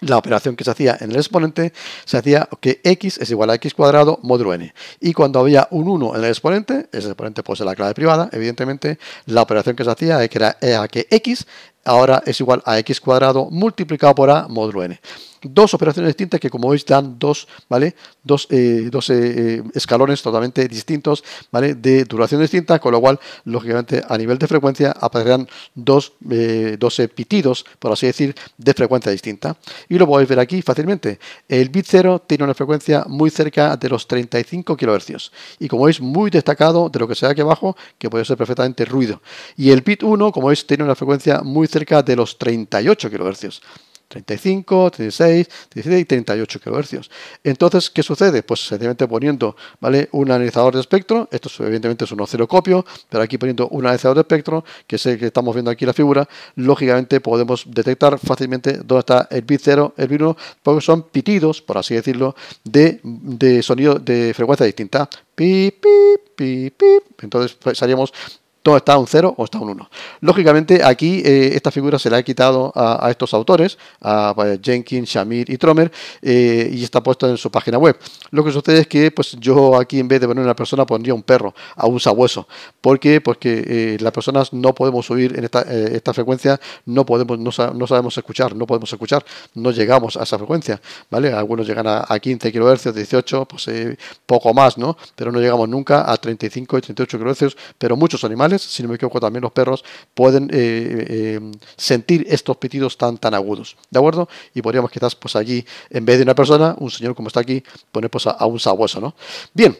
la operación que se hacía en el exponente se hacía que x es igual a x cuadrado módulo n. Y cuando había un 1 en el exponente, ese exponente posee ser la clave privada, evidentemente, la operación que se hacía era que x ahora es igual a x cuadrado multiplicado por a módulo n. Dos operaciones distintas que como veis dan dos, ¿vale? dos, eh, eh, eh, escalones totalmente distintos, ¿vale? de duración distinta, con lo cual, lógicamente, a nivel de frecuencia aparecerán dos, eh, 12 pitidos, por así decir, de frecuencia distinta. Y lo podéis ver aquí fácilmente. El bit 0 tiene una frecuencia muy cerca de los 35 kHz y como veis, muy destacado de lo que sea aquí abajo, que puede ser perfectamente ruido. Y el bit 1, como veis, tiene una frecuencia muy cerca de los 38 kHz. 35, 36, 37 y 38 kHz. Entonces, ¿qué sucede? Pues sencillamente poniendo ¿vale? un analizador de espectro, esto evidentemente es un osciloscopio, pero aquí poniendo un analizador de espectro, que es el que estamos viendo aquí la figura, lógicamente podemos detectar fácilmente dónde está el bit 0, el bit 1, porque son pitidos, por así decirlo, de, sonido de frecuencia distinta. Pi, pip, Entonces, pues, estaríamos todo está un 0 o está un 1. Lógicamente, aquí eh, esta figura se la ha quitado a, estos autores, a, pues, Jenkins, Shamir y Tromer, eh, y está puesto en su página web. Lo que sucede es que pues, yo aquí en vez de poner una persona pondría un perro, a un sabueso. ¿Por qué? Porque eh, las personas no podemos subir en esta, frecuencia, no, podemos, no, sabemos escuchar, no podemos escuchar, no llegamos a esa frecuencia. ¿vale? Algunos llegan a, a 15 kHz, 18, pues poco más, ¿no? pero no llegamos nunca a 35 y 38 kHz, pero muchos animales si no me equivoco también los perros, pueden eh, eh, em, sentir estos pitidos tan, tan agudos, ¿de acuerdo? Y podríamos quizás pues allí, en vez de una persona, un señor como está aquí, poner pues a, un sabueso, ¿no? Bien,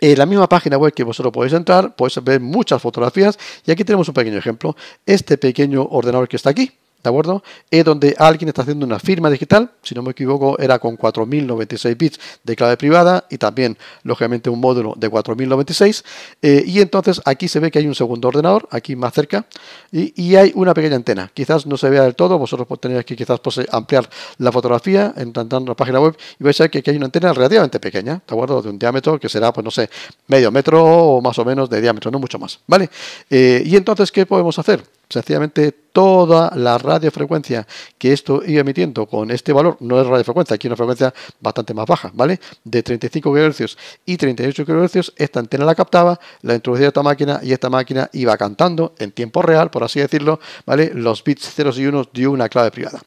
en la misma página web que vosotros podéis entrar, podéis ver muchas fotografías y aquí tenemos un pequeño ejemplo. Este pequeño ordenador que está aquí, ¿De acuerdo? Es donde alguien está haciendo una firma digital, si no me equivoco, era con 4096 bits de clave privada y también, lógicamente, un módulo de 4096. Eh, y entonces aquí se ve que hay un segundo ordenador, aquí más cerca, y, hay una pequeña antena. Quizás no se vea del todo, vosotros tenéis que quizás pues, ampliar la fotografía, entrando en la página web, y vais a ver que aquí hay una antena relativamente pequeña, ¿de acuerdo? De un diámetro que será, pues no sé, medio metro o más o menos de diámetro, no mucho más, ¿vale? Eh, y entonces, ¿qué podemos hacer? Sencillamente toda la radiofrecuencia que esto iba emitiendo con este valor, no es radiofrecuencia, aquí una frecuencia bastante más baja, ¿vale? De 35 kHz y 38 kHz, esta antena la captaba, la introducía esta máquina y esta máquina iba cantando en tiempo real, por así decirlo, ¿vale? Los bits 0 y 1 dio una clave privada.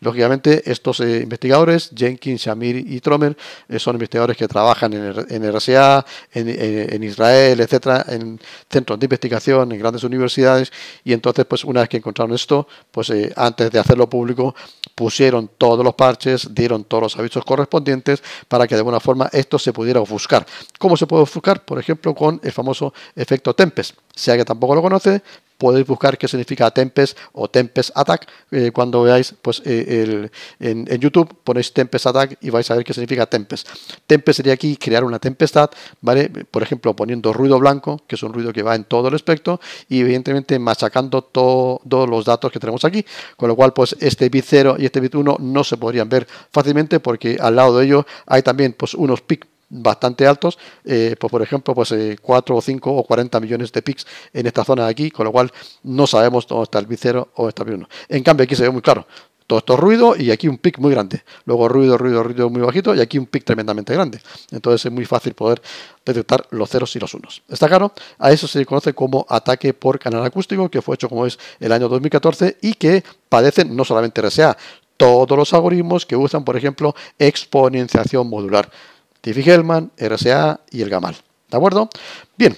Lógicamente, estos eh, investigadores, Jenkins, Shamir y Tromer, eh, son investigadores que trabajan en, en RSA, en, Israel, etcétera, en centros de investigación, en grandes universidades, y entonces, pues una vez que encontraron esto, pues eh, antes de hacerlo público, pusieron todos los parches, dieron todos los avisos correspondientes para que de alguna forma esto se pudiera ofuscar. ¿Cómo se puede ofuscar? Por ejemplo, con el famoso efecto Tempest. Si que tampoco lo conoce, podéis buscar qué significa Tempest o Tempest Attack. Eh, cuando veáis pues, eh, el, en, YouTube ponéis Tempest Attack y vais a ver qué significa Tempest. Tempest sería aquí crear una tempestad, ¿vale? Por ejemplo, poniendo ruido blanco, que es un ruido que va en todo el espectro, y evidentemente machacando todos los datos que tenemos aquí. Con lo cual, pues este bit 0 y este bit 1 no se podrían ver fácilmente porque al lado de ello hay también pues, unos picos bastante altos, eh, pues por ejemplo, pues 4 eh, o 5 o 40 millones de pics en esta zona de aquí, con lo cual no sabemos dónde está el 0 o está el 1. En cambio, aquí se ve muy claro. Todo esto ruido y aquí un pic muy grande. Luego ruido, ruido, ruido muy bajito y aquí un pic tremendamente grande. Entonces es muy fácil poder detectar los ceros y los unos. ¿Está claro? A eso se le conoce como ataque por canal acústico, que fue hecho como es el año 2014 y que padecen no solamente RSA, todos los algoritmos que usan, por ejemplo, exponenciación modular. Tiffy hellman RSA y el Gamal. ¿De acuerdo? Bien.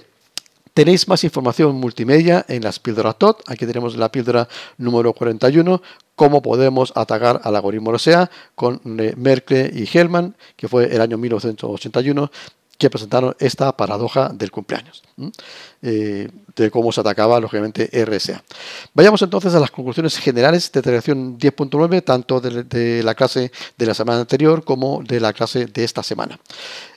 Tenéis más información multimedia en las píldoras TOT, Aquí tenemos la píldora número 41, cómo podemos atacar al algoritmo RSA con eh, Merkel y Hellman, que fue el año 1981 que presentaron esta paradoja del cumpleaños, eh, de cómo se atacaba, lógicamente, RSA. Vayamos entonces a las conclusiones generales de la declaración 10.9, tanto de, la clase de la semana anterior como de la clase de esta semana.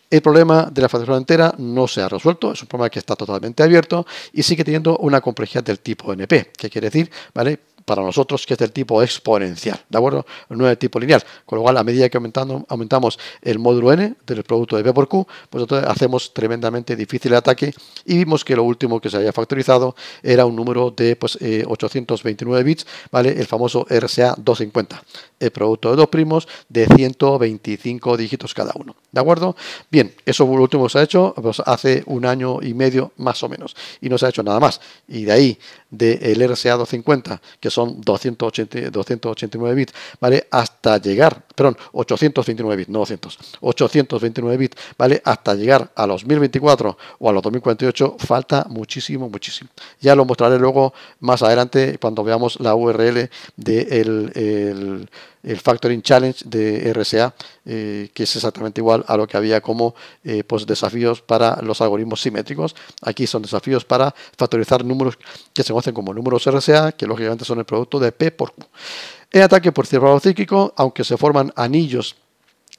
El problema de la fase entera no se ha resuelto, es un problema que está totalmente abierto y sigue teniendo una complejidad del tipo NP, que quiere decir, ¿vale? para nosotros que es del tipo exponencial, ¿de acuerdo? No es del tipo lineal, con lo cual a medida que aumentando, aumentamos el módulo n del producto de B por Q, pues entonces hacemos tremendamente difícil el ataque y vimos que lo último que se había factorizado era un número de pues, 829 eh, bits, ¿vale? El famoso RSA 250, el producto de dos primos de 125 dígitos cada uno, ¿de acuerdo? Bien, eso lo último se ha hecho pues, hace un año y medio más o menos y no se ha hecho nada más y de ahí del RCA 250, que son 280, 289 bits, ¿vale? Hasta llegar, perdón, 829 bits, no 200, 829 bits, ¿vale? Hasta llegar a los 1024 o a los 2048 falta muchísimo, muchísimo. Ya lo mostraré luego más adelante cuando veamos la URL del... De el, el Factoring Challenge de RSA, eh, que es exactamente igual a lo que había como eh, pues desafíos para los algoritmos simétricos. Aquí son desafíos para factorizar números que se conocen como números RSA, que lógicamente son el producto de P por Q. En ataque por cierto cíclico, aunque se forman anillos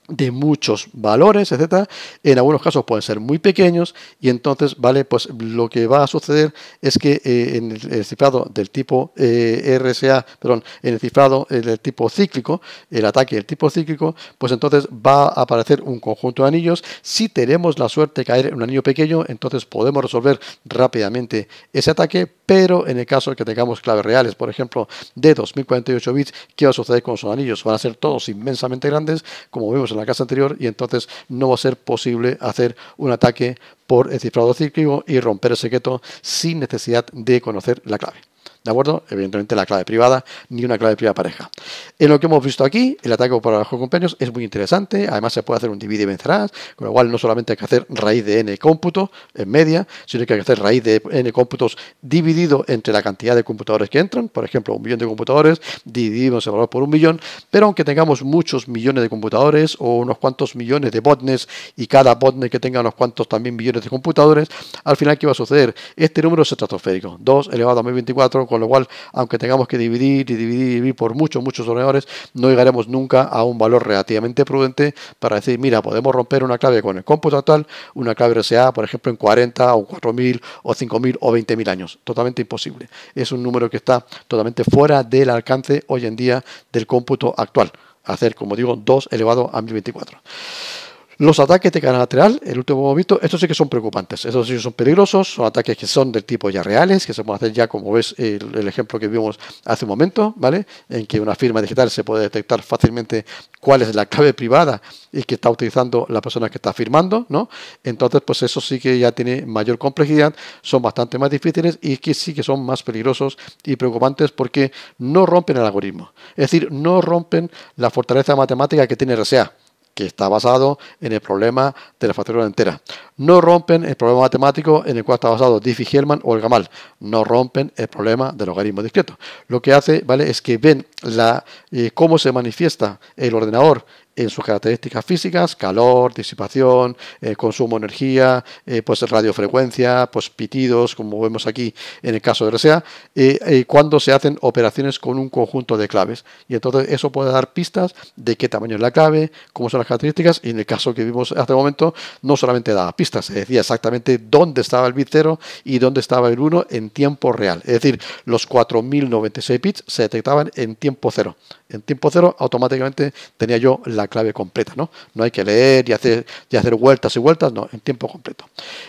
de muchos valores, etcétera. En algunos casos pueden ser muy pequeños y entonces, vale, pues lo que va a suceder es que eh, en el, cifrado del tipo eh, RSA, perdón, en el cifrado eh, del tipo cíclico, el ataque del tipo cíclico, pues entonces va a aparecer un conjunto de anillos. Si tenemos la suerte de caer en un anillo pequeño, entonces podemos resolver rápidamente ese ataque, pero en el caso de que tengamos claves reales, por ejemplo, de 2048 bits, ¿qué va a suceder con esos anillos? Van a ser todos inmensamente grandes, como vemos en la casa anterior y entonces no va a ser posible hacer un ataque por el cifrado cíclico y romper el secreto sin necesidad de conocer la clave. ¿De acuerdo? Evidentemente la clave privada, ni una clave privada pareja. En lo que hemos visto aquí, el ataque por abajo compañeros... es muy interesante, además se puede hacer un divide y vencerás, con lo cual no solamente hay que hacer raíz de n cómputos en media, sino que hay que hacer raíz de n cómputos dividido entre la cantidad de computadores que entran, por ejemplo, un millón de computadores, dividimos el valor por un millón, pero aunque tengamos muchos millones de computadores o unos cuantos millones de botnets y cada botnet que tenga unos cuantos también millones de computadores, al final ¿qué va a suceder? Este número es estratosférico, 2 elevado a 1024 con lo cual, aunque tengamos que dividir y dividir y dividir por muchos, muchos ordenadores, no llegaremos nunca a un valor relativamente prudente para decir, mira, podemos romper una clave con el cómputo actual, una clave RSA, por ejemplo, en 40 o 4.000 o 5.000 o 20.000 años. Totalmente imposible. Es un número que está totalmente fuera del alcance hoy en día del cómputo actual. Hacer, como digo, 2 elevado a 1024. Los ataques de canal lateral, el último que visto, estos sí que son preocupantes, estos sí son peligrosos, son ataques que son del tipo ya reales, que se pueden hacer ya, como ves el, ejemplo que vimos hace un momento, ¿vale? En que una firma digital se puede detectar fácilmente cuál es la clave privada y que está utilizando la persona que está firmando, ¿no? Entonces, pues eso sí que ya tiene mayor complejidad, son bastante más difíciles y que sí que son más peligrosos y preocupantes porque no rompen el algoritmo, es decir, no rompen la fortaleza matemática que tiene RSA que está basado en el problema de la factura entera. No rompen el problema matemático en el cual está basado Diffie-Hellman o el Gamal. No rompen el problema del logaritmo discreto. Lo que hace, ¿vale? Es que ven la, eh, cómo se manifiesta el ordenador en sus características físicas, calor, disipación, eh, consumo de energía, eh, pues radiofrecuencia, pues pitidos, como vemos aquí en el caso de RSA, eh, eh, cuando se hacen operaciones con un conjunto de claves. Y entonces eso puede dar pistas de qué tamaño es la clave, cómo son las características, y en el caso que vimos hasta el momento, no solamente daba pistas, se decía exactamente dónde estaba el bit 0 y dónde estaba el 1 en tiempo real. Es decir, los 4096 bits se detectaban en tiempo cero. En tiempo cero automáticamente tenía yo la clave completa, ¿no? No hay que leer y hacer, y hacer vueltas y vueltas, no, en tiempo completo.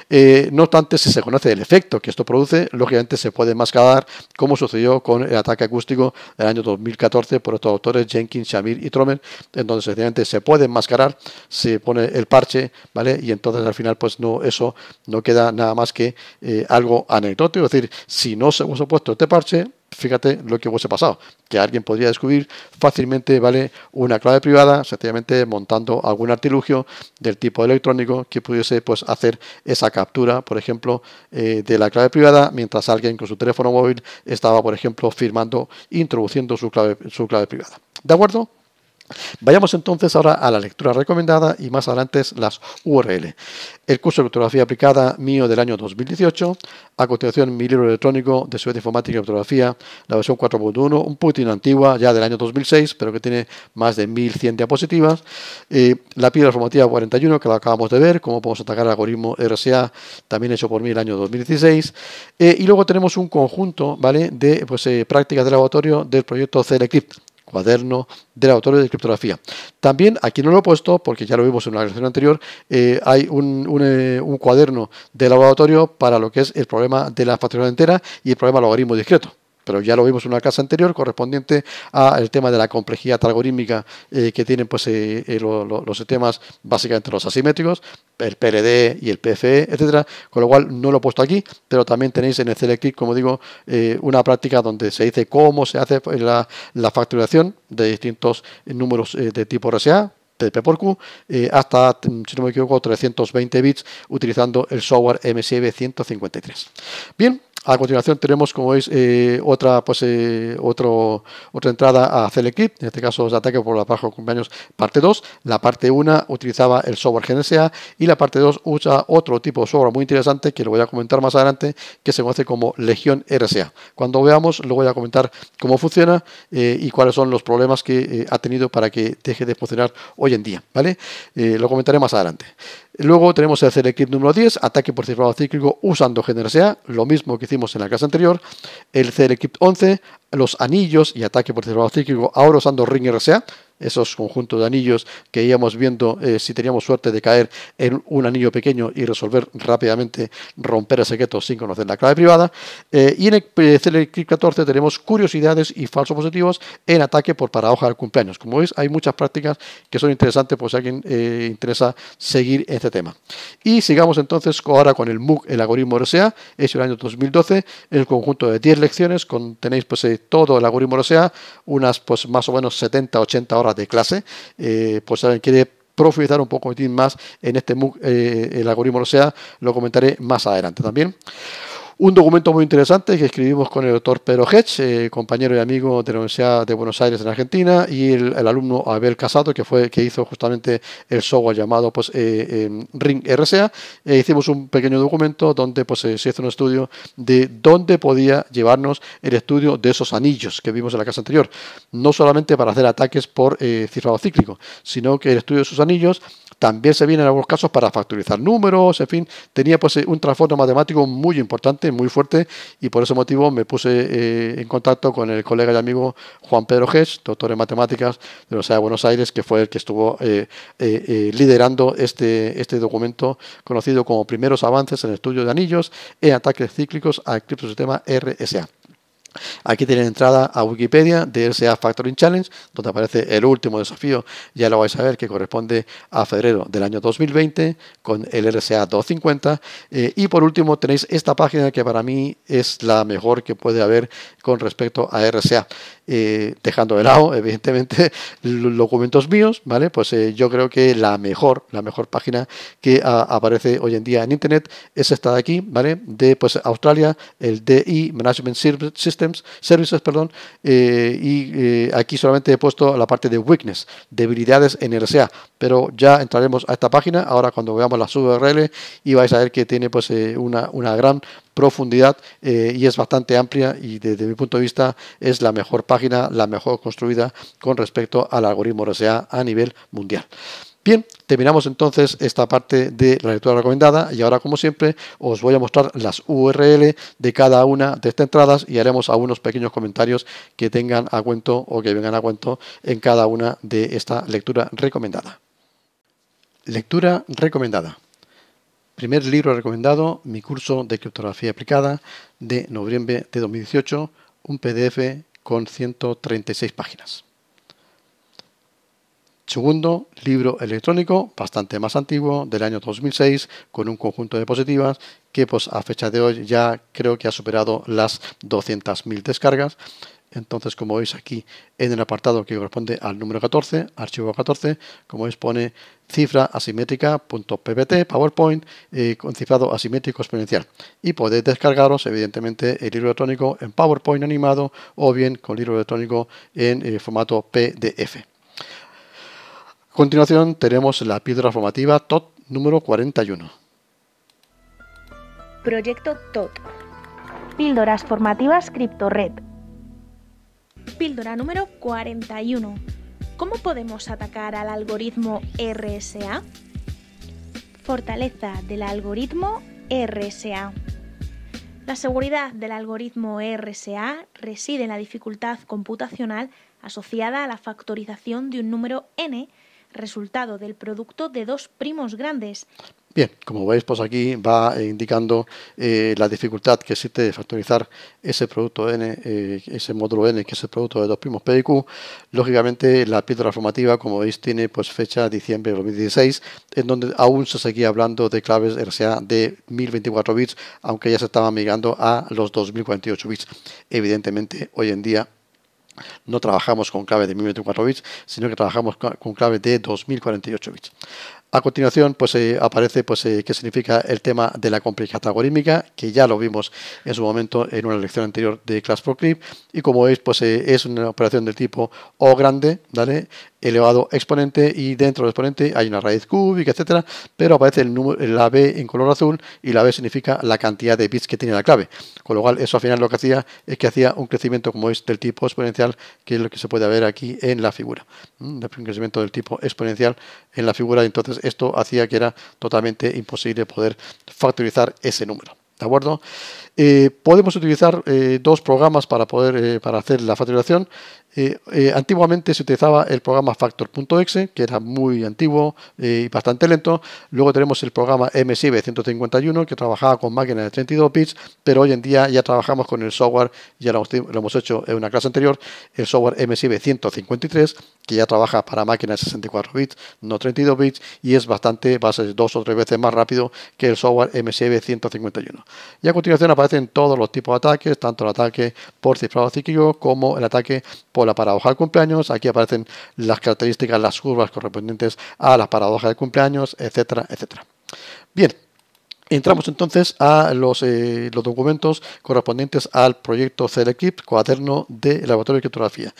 Eh, no obstante, si se conoce el efecto que esto produce, lógicamente se puede mascarar como sucedió con el ataque acústico del año 2014 por estos autores Jenkins, Shamir y Tromer, en donde sencillamente se puede enmascarar, se pone el parche, ¿vale? Y entonces al final, pues no, eso no queda nada más que eh, algo anecdótico, es decir, si no se ha puesto este parche, fíjate lo que hubiese pasado, que alguien podría descubrir fácilmente, ¿vale? Una clave privada, sencillamente montando algún artilugio del tipo electrónico que pudiese, pues, hacer esa captura, por ejemplo, eh, de la clave privada, mientras alguien con su teléfono móvil estaba, por ejemplo, firmando, introduciendo su clave, su clave privada. ¿De acuerdo? Vayamos entonces ahora a la lectura recomendada y más adelante las URL. El curso de fotografía aplicada mío del año 2018. A continuación, mi libro electrónico de suerte Informática y Ortografía, la versión 4.1, un Putin antigua ya del año 2006, pero que tiene más de 1100 diapositivas. Eh, la piedra formativa 41, que la acabamos de ver, cómo podemos atacar el algoritmo RSA, también hecho por mí el año 2016. Eh, y luego tenemos un conjunto ¿vale? de pues, eh, prácticas de laboratorio del proyecto CELECLIPT cuaderno del laboratorio de criptografía. También, aquí no lo he puesto porque ya lo vimos en una lección anterior, eh, hay un, eh, cuaderno de laboratorio para lo que es el problema de la factura entera y el problema logaritmo discreto pero ya lo vimos en una clase anterior correspondiente al tema de la complejidad algorítmica eh, que tienen pues, eh, eh, los sistemas básicamente los asimétricos, el PLD y el PFE, etcétera, con lo cual no lo he puesto aquí, pero también tenéis en el CLCLIP, como digo, una práctica donde se dice cómo se hace pues, la, facturación de distintos números de tipo RSA, TP por Q, hasta, mm, si no me equivoco, 320 bits utilizando el software MSB 153. Bien, a continuación tenemos, como veis, eh, otra, pues, eh, otro, otra entrada a hacer en este caso los ataque por la bajo cumpleaños parte 2. La parte 1 utilizaba el software GNSA y la parte 2 usa otro tipo de software muy interesante que lo voy a comentar más adelante, que se conoce como Legión RSA. Cuando veamos, lo voy a comentar cómo funciona eh, y cuáles son los problemas que ha tenido para que deje de funcionar hoy en día. ¿vale? lo comentaré más adelante. Luego tenemos el equipo número 10, ataque por cifrado cíclico usando GNSA, lo mismo que en la casa anterior, el Equip 11, los anillos y ataque por cerrado cíclico, ahora usando Ring RCA, esos conjuntos de anillos que íbamos viendo eh, si teníamos suerte de caer en un anillo pequeño y resolver rápidamente romper ese secreto sin conocer la clave privada. Eh, y en el eh, Clip 14 tenemos curiosidades y falsos positivos en ataque por paradoja del cumpleaños. Como veis, hay muchas prácticas que son interesantes por si alguien interesa seguir este tema. Y sigamos entonces ahora con el MOOC, el algoritmo RSA, hecho en el año 2012, en el conjunto de 10 lecciones, tenéis pues, todo el algoritmo RSA, unas pues más o menos 70-80 horas de clase, eh, pues alguien quiere profundizar un poco más en este MOOC, eh, el algoritmo, lo sea, lo comentaré más adelante también un documento muy interesante que escribimos con el doctor Pedro Hedge, eh, compañero y amigo de la Universidad de Buenos Aires en Argentina, y el, alumno Abel Casado, que fue que hizo justamente el software llamado pues, eh, eh, Ring RSA. E hicimos un pequeño documento donde pues, se hizo un estudio de dónde podía llevarnos el estudio de esos anillos que vimos en la casa anterior, no solamente para hacer ataques por cifrado cíclico, sino que el estudio de esos anillos también se viene en algunos casos para factorizar números, en fin, tenía pues, un trasfondo matemático muy importante muy fuerte, y por ese motivo me puse eh, en contacto con el colega y amigo Juan Pedro Gess, doctor en matemáticas de la Universidad de Buenos Aires, que fue el que estuvo eh, eh, liderando este, este documento conocido como Primeros Avances en el Estudio de Anillos e Ataques Cíclicos al Criptosistema RSA. Aquí tienen entrada a Wikipedia de RSA Factoring Challenge, donde aparece el último desafío, ya lo vais a ver, que corresponde a febrero del año 2020 con el RCA 250. Eh, y por último tenéis esta página que para mí es la mejor que puede haber con respecto a RSA. Eh, dejando de lado, evidentemente, los documentos míos, ¿vale? Pues eh, yo creo que la mejor, la mejor página que ah, aparece hoy en día en Internet es esta de aquí, ¿vale? De pues Australia, el DI Management Systems, Services, perdón, eh, y aquí solamente he puesto la parte de weakness, debilidades en RSA, pero ya entraremos a esta página, ahora cuando veamos la URL y vais a ver que tiene pues una, una gran profundidad y es bastante amplia y desde mi punto de vista es la mejor página la mejor construida con respecto al algoritmo RSA a nivel mundial. Bien, terminamos entonces esta parte de la lectura recomendada y ahora como siempre os voy a mostrar las URL de cada una de estas entradas y haremos algunos pequeños comentarios que tengan a cuento o que vengan a cuento en cada una de esta lectura recomendada. Lectura recomendada. Primer libro recomendado, mi curso de criptografía aplicada de noviembre de 2018, un PDF con 136 páginas. Segundo, libro electrónico, bastante más antiguo, del año 2006, con un conjunto de positivas que pues, a fecha de hoy ya creo que ha superado las 200.000 descargas. Entonces, como veis aquí en el apartado que corresponde al número 14, archivo 14, como veis pone cifra asimétrica .ppt, PowerPoint, eh, con cifrado asimétrico exponencial. Y podéis descargaros, evidentemente, el libro electrónico en PowerPoint animado o bien con libro electrónico en eh, formato PDF. A continuación tenemos la píldora formativa TOT número 41. Proyecto TOT. Píldoras formativas CryptoRed Píldora número 41. ¿Cómo podemos atacar al algoritmo RSA? Fortaleza del algoritmo RSA. La seguridad del algoritmo RSA reside en la dificultad computacional asociada a la factorización de un número n, resultado del producto de dos primos grandes, Bien, como veis, pues aquí va eh, indicando eh, la dificultad que existe de factorizar ese producto n, eh, ese módulo n, que es el producto de dos primos P y Q. Lógicamente, la piedra formativa, como veis, tiene pues fecha diciembre de 2016, en donde aún se seguía hablando de claves RSA de 1024 bits, aunque ya se estaba migrando a los 2048 bits. Evidentemente, hoy en día no trabajamos con claves de 1024 bits, sino que trabajamos con claves de 2048 bits. A continuación, pues eh, aparece pues eh, qué significa el tema de la complejidad algorítmica, que ya lo vimos en su momento en una lección anterior de Class for Clip, y como veis, pues eh, es una operación del tipo O grande, ¿vale? elevado exponente y dentro del exponente hay una raíz cúbica, etcétera, pero aparece el número, la B en color azul y la B significa la cantidad de bits que tiene la clave. Con lo cual, eso al final lo que hacía es que hacía un crecimiento como es del tipo exponencial, que es lo que se puede ver aquí en la figura. Un crecimiento del tipo exponencial en la figura, entonces esto hacía que era totalmente imposible poder factorizar ese número. ¿De acuerdo? Eh, podemos utilizar eh, dos programas para poder eh, para hacer la factorización. Eh, eh, antiguamente se utilizaba el programa Factor.exe, que era muy antiguo eh, y bastante lento. Luego tenemos el programa MSIB 151, que trabajaba con máquinas de 32 bits, pero hoy en día ya trabajamos con el software, ya lo, hemos hecho en una clase anterior, el software MSIB 153, que ya trabaja para máquinas de 64 bits, no 32 bits, y es bastante, va a ser dos o tres veces más rápido que el software MSIB 151. Y a continuación aparecen todos los tipos de ataques, tanto el ataque por cifrado cíclico como el ataque por la paradoja del cumpleaños. Aquí aparecen las características, las curvas correspondientes a la paradoja del cumpleaños, etcétera, etcétera. Bien, Entramos entonces a los, eh, los documentos correspondientes al proyecto Celequip cuaderno de laboratorio de criptografía.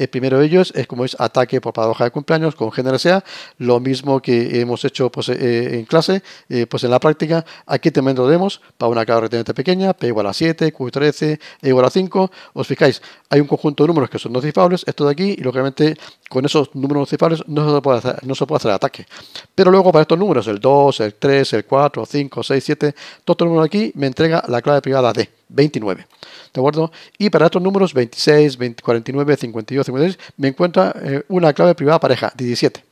El primero de ellos es, como es ataque por paradoja de cumpleaños con sea lo mismo que hemos hecho pues, eh, eh, en clase, eh, pues en la práctica, aquí también lo vemos para una clave retenente pequeña, P igual a 7, Q 13, E igual a 5. Os fijáis, hay un conjunto de números que son no esto de aquí, y lógicamente con esos números no no se puede hacer, no se puede hacer ataque. Pero luego para estos números, el 2, el 3, el 4, 5, 6, 7, todos estos números aquí me entrega la clave privada D 29. ¿De acuerdo? Y para estos números 26, 49, 52, 56, me encuentra eh, una clave privada pareja, 17.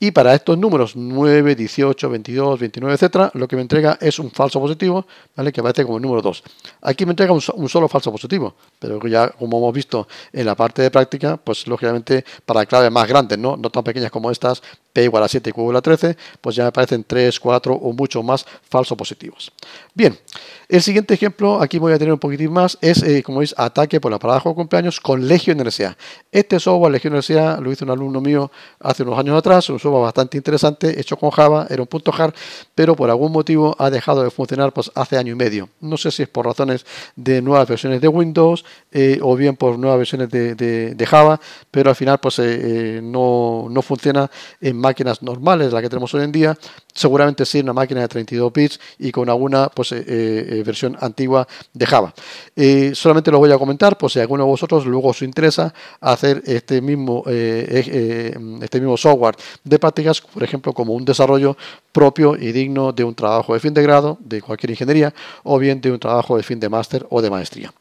Y para estos números 9, 18, 22, 29, etcétera, lo que me entrega es un falso positivo, ¿vale? Que aparece este como el número 2. Aquí me entrega un, solo falso positivo, pero ya como hemos visto en la parte de práctica, pues lógicamente para claves más grandes, ¿no? No tan pequeñas como estas, P igual a 7 y Q igual a 13, pues ya me parecen 3, 4 o mucho más falsos positivos. Bien, el siguiente ejemplo, aquí voy a tener un poquitín más, es, eh, como veis, ataque por la parada de juego cumpleaños con Legion NSA. Este software, Legion universidad lo hizo un alumno mío hace unos años atrás, un bastante interesante, hecho con Java, era un punto hard pero por algún motivo ha dejado de funcionar pues, hace año y medio. No sé si es por razones de nuevas versiones de Windows eh, o bien por nuevas versiones de, Java, pero al final pues eh, eh, no, no, funciona en máquinas normales, la que tenemos hoy en día. Seguramente si en una máquina de 32 bits y con alguna pues, versión antigua de Java. solamente lo voy a comentar, pues si alguno de vosotros luego os interesa hacer este mismo, este mismo software de prácticas, por ejemplo, como un desarrollo propio y digno de un trabajo de fin de grado, de cualquier ingeniería, o bien de un trabajo de fin de máster o de maestría.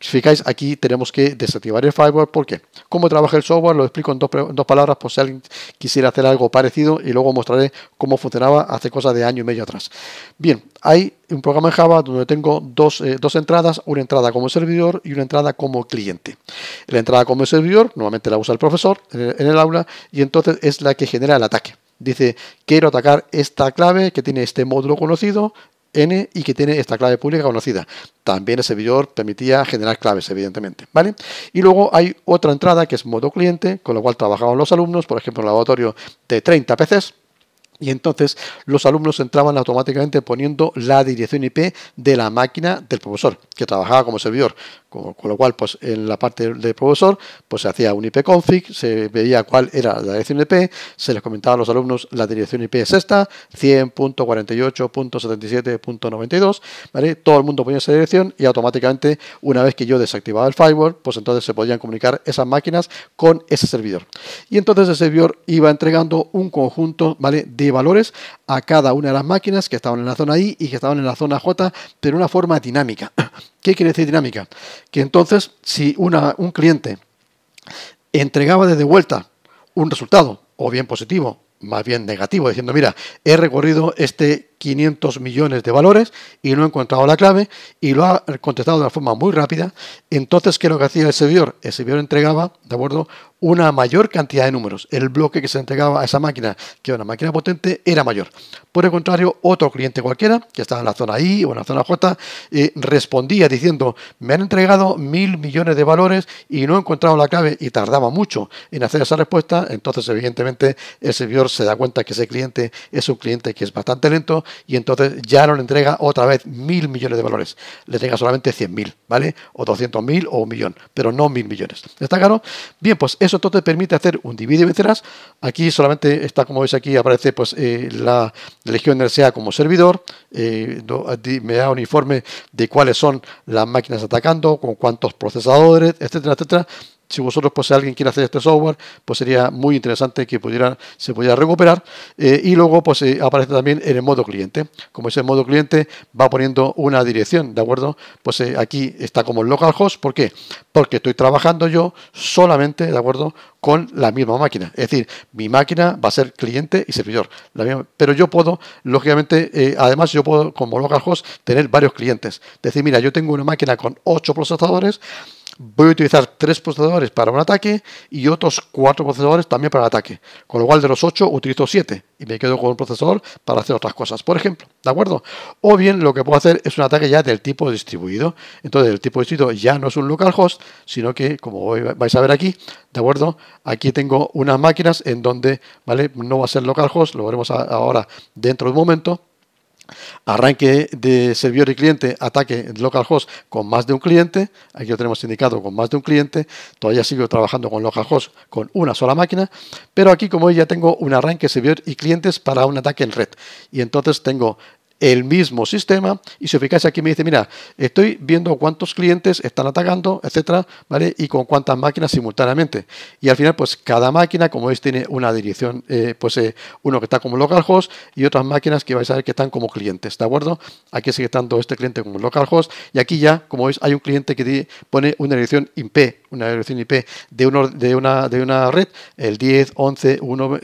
Si fijáis, aquí tenemos que desactivar el firewall. porque qué? ¿Cómo trabaja el software? Lo explico en dos, palabras por si alguien quisiera hacer algo parecido y luego mostraré cómo funcionaba hace cosas de año y medio atrás. Bien, hay un programa en Java donde tengo eh, dos, entradas, una entrada como servidor y una entrada como cliente. La entrada como servidor normalmente la usa el profesor en el, aula y entonces es la que genera el ataque. Dice, quiero atacar esta clave que tiene este módulo conocido, N y que tiene esta clave pública conocida. También el servidor permitía generar claves, evidentemente. ¿vale? Y luego hay otra entrada que es modo cliente, con la cual trabajaban los alumnos, por ejemplo, en el laboratorio de 30 PCs, y entonces los alumnos entraban automáticamente poniendo la dirección IP de la máquina del profesor, que trabajaba como servidor. Con, lo cual, pues en la parte de profesor, pues se hacía un IP config, se veía cuál era la dirección IP, se les comentaba a los alumnos la dirección IP es esta, 100.48.77.92, ¿vale? Todo el mundo ponía esa dirección y automáticamente, una vez que yo desactivaba el firewall, pues entonces se podían comunicar esas máquinas con ese servidor. Y entonces el servidor iba entregando un conjunto, ¿vale? De valores a cada una de las máquinas que estaban en la zona I y que estaban en la zona J, pero de una forma dinámica. ¿Qué quiere decir dinámica? Que entonces, si un cliente entregaba desde vuelta un resultado, o bien positivo, más bien negativo, diciendo, mira, he recorrido este 500 millones de valores y no ha encontrado la clave y lo ha contestado de una forma muy rápida. Entonces, ¿qué es lo que hacía el servidor? El servidor entregaba, ¿de acuerdo? Una mayor cantidad de números. El bloque que se entregaba a esa máquina, que era una máquina potente, era mayor. Por el contrario, otro cliente cualquiera, que estaba en la zona I o en la zona J, eh, respondía diciendo, me han entregado mil millones de valores y no he encontrado la clave y tardaba mucho en hacer esa respuesta. Entonces, evidentemente, el servidor se da cuenta que ese cliente es un cliente que es bastante lento y entonces ya no le entrega otra vez mil millones de valores. Le entrega solamente 100.000, ¿vale? O 200.000 o un millón, pero no mil millones. ¿Está claro? Bien, pues eso te permite hacer un divide y vencerás. Aquí solamente está, como veis aquí, aparece pues eh, la legión del SEA como servidor. Eh, me da un informe de cuáles son las máquinas atacando, con cuántos procesadores, etcétera, etcétera si vosotros pues alguien quiere hacer este software, pues sería muy interesante que pudiera, se pudiera recuperar. Eh, y luego pues eh, aparece también en el modo cliente. Como ese modo cliente va poniendo una dirección, ¿de acuerdo? Pues eh, aquí está como localhost. ¿Por qué? Porque estoy trabajando yo solamente, ¿de acuerdo? Con la misma máquina. Es decir, mi máquina va a ser cliente y servidor. pero yo puedo, lógicamente, además yo puedo como localhost tener varios clientes. Es decir, mira, yo tengo una máquina con ocho procesadores voy a utilizar tres procesadores para un ataque y otros cuatro procesadores también para el ataque. Con lo cual de los ocho utilizo siete y me quedo con un procesador para hacer otras cosas, por ejemplo. ¿De acuerdo? O bien lo que puedo hacer es un ataque ya del tipo distribuido. Entonces el tipo distribuido ya no es un localhost, sino que, como vais a ver aquí, ¿de acuerdo? Aquí tengo unas máquinas en donde, ¿vale? No va a ser localhost, lo veremos ahora dentro de un momento arranque de servidor y cliente, ataque localhost con más de un cliente, aquí lo tenemos indicado con más de un cliente, todavía sigo trabajando con localhost con una sola máquina, pero aquí como ya tengo un arranque servidor y clientes para un ataque en red, y entonces tengo el mismo sistema. Y si os fijáis aquí me dice, mira, estoy viendo cuántos clientes están atacando, etcétera, ¿vale? Y con cuántas máquinas simultáneamente. Y al final, pues cada máquina, como veis, tiene una dirección, eh, pues eh, uno que está como localhost y otras máquinas que vais a ver que están como clientes, ¿de acuerdo? Aquí sigue estando este cliente como localhost y aquí ya, como veis, hay un cliente que pone una dirección IP una dirección IP de una, de una, red, el 10, 11, 1,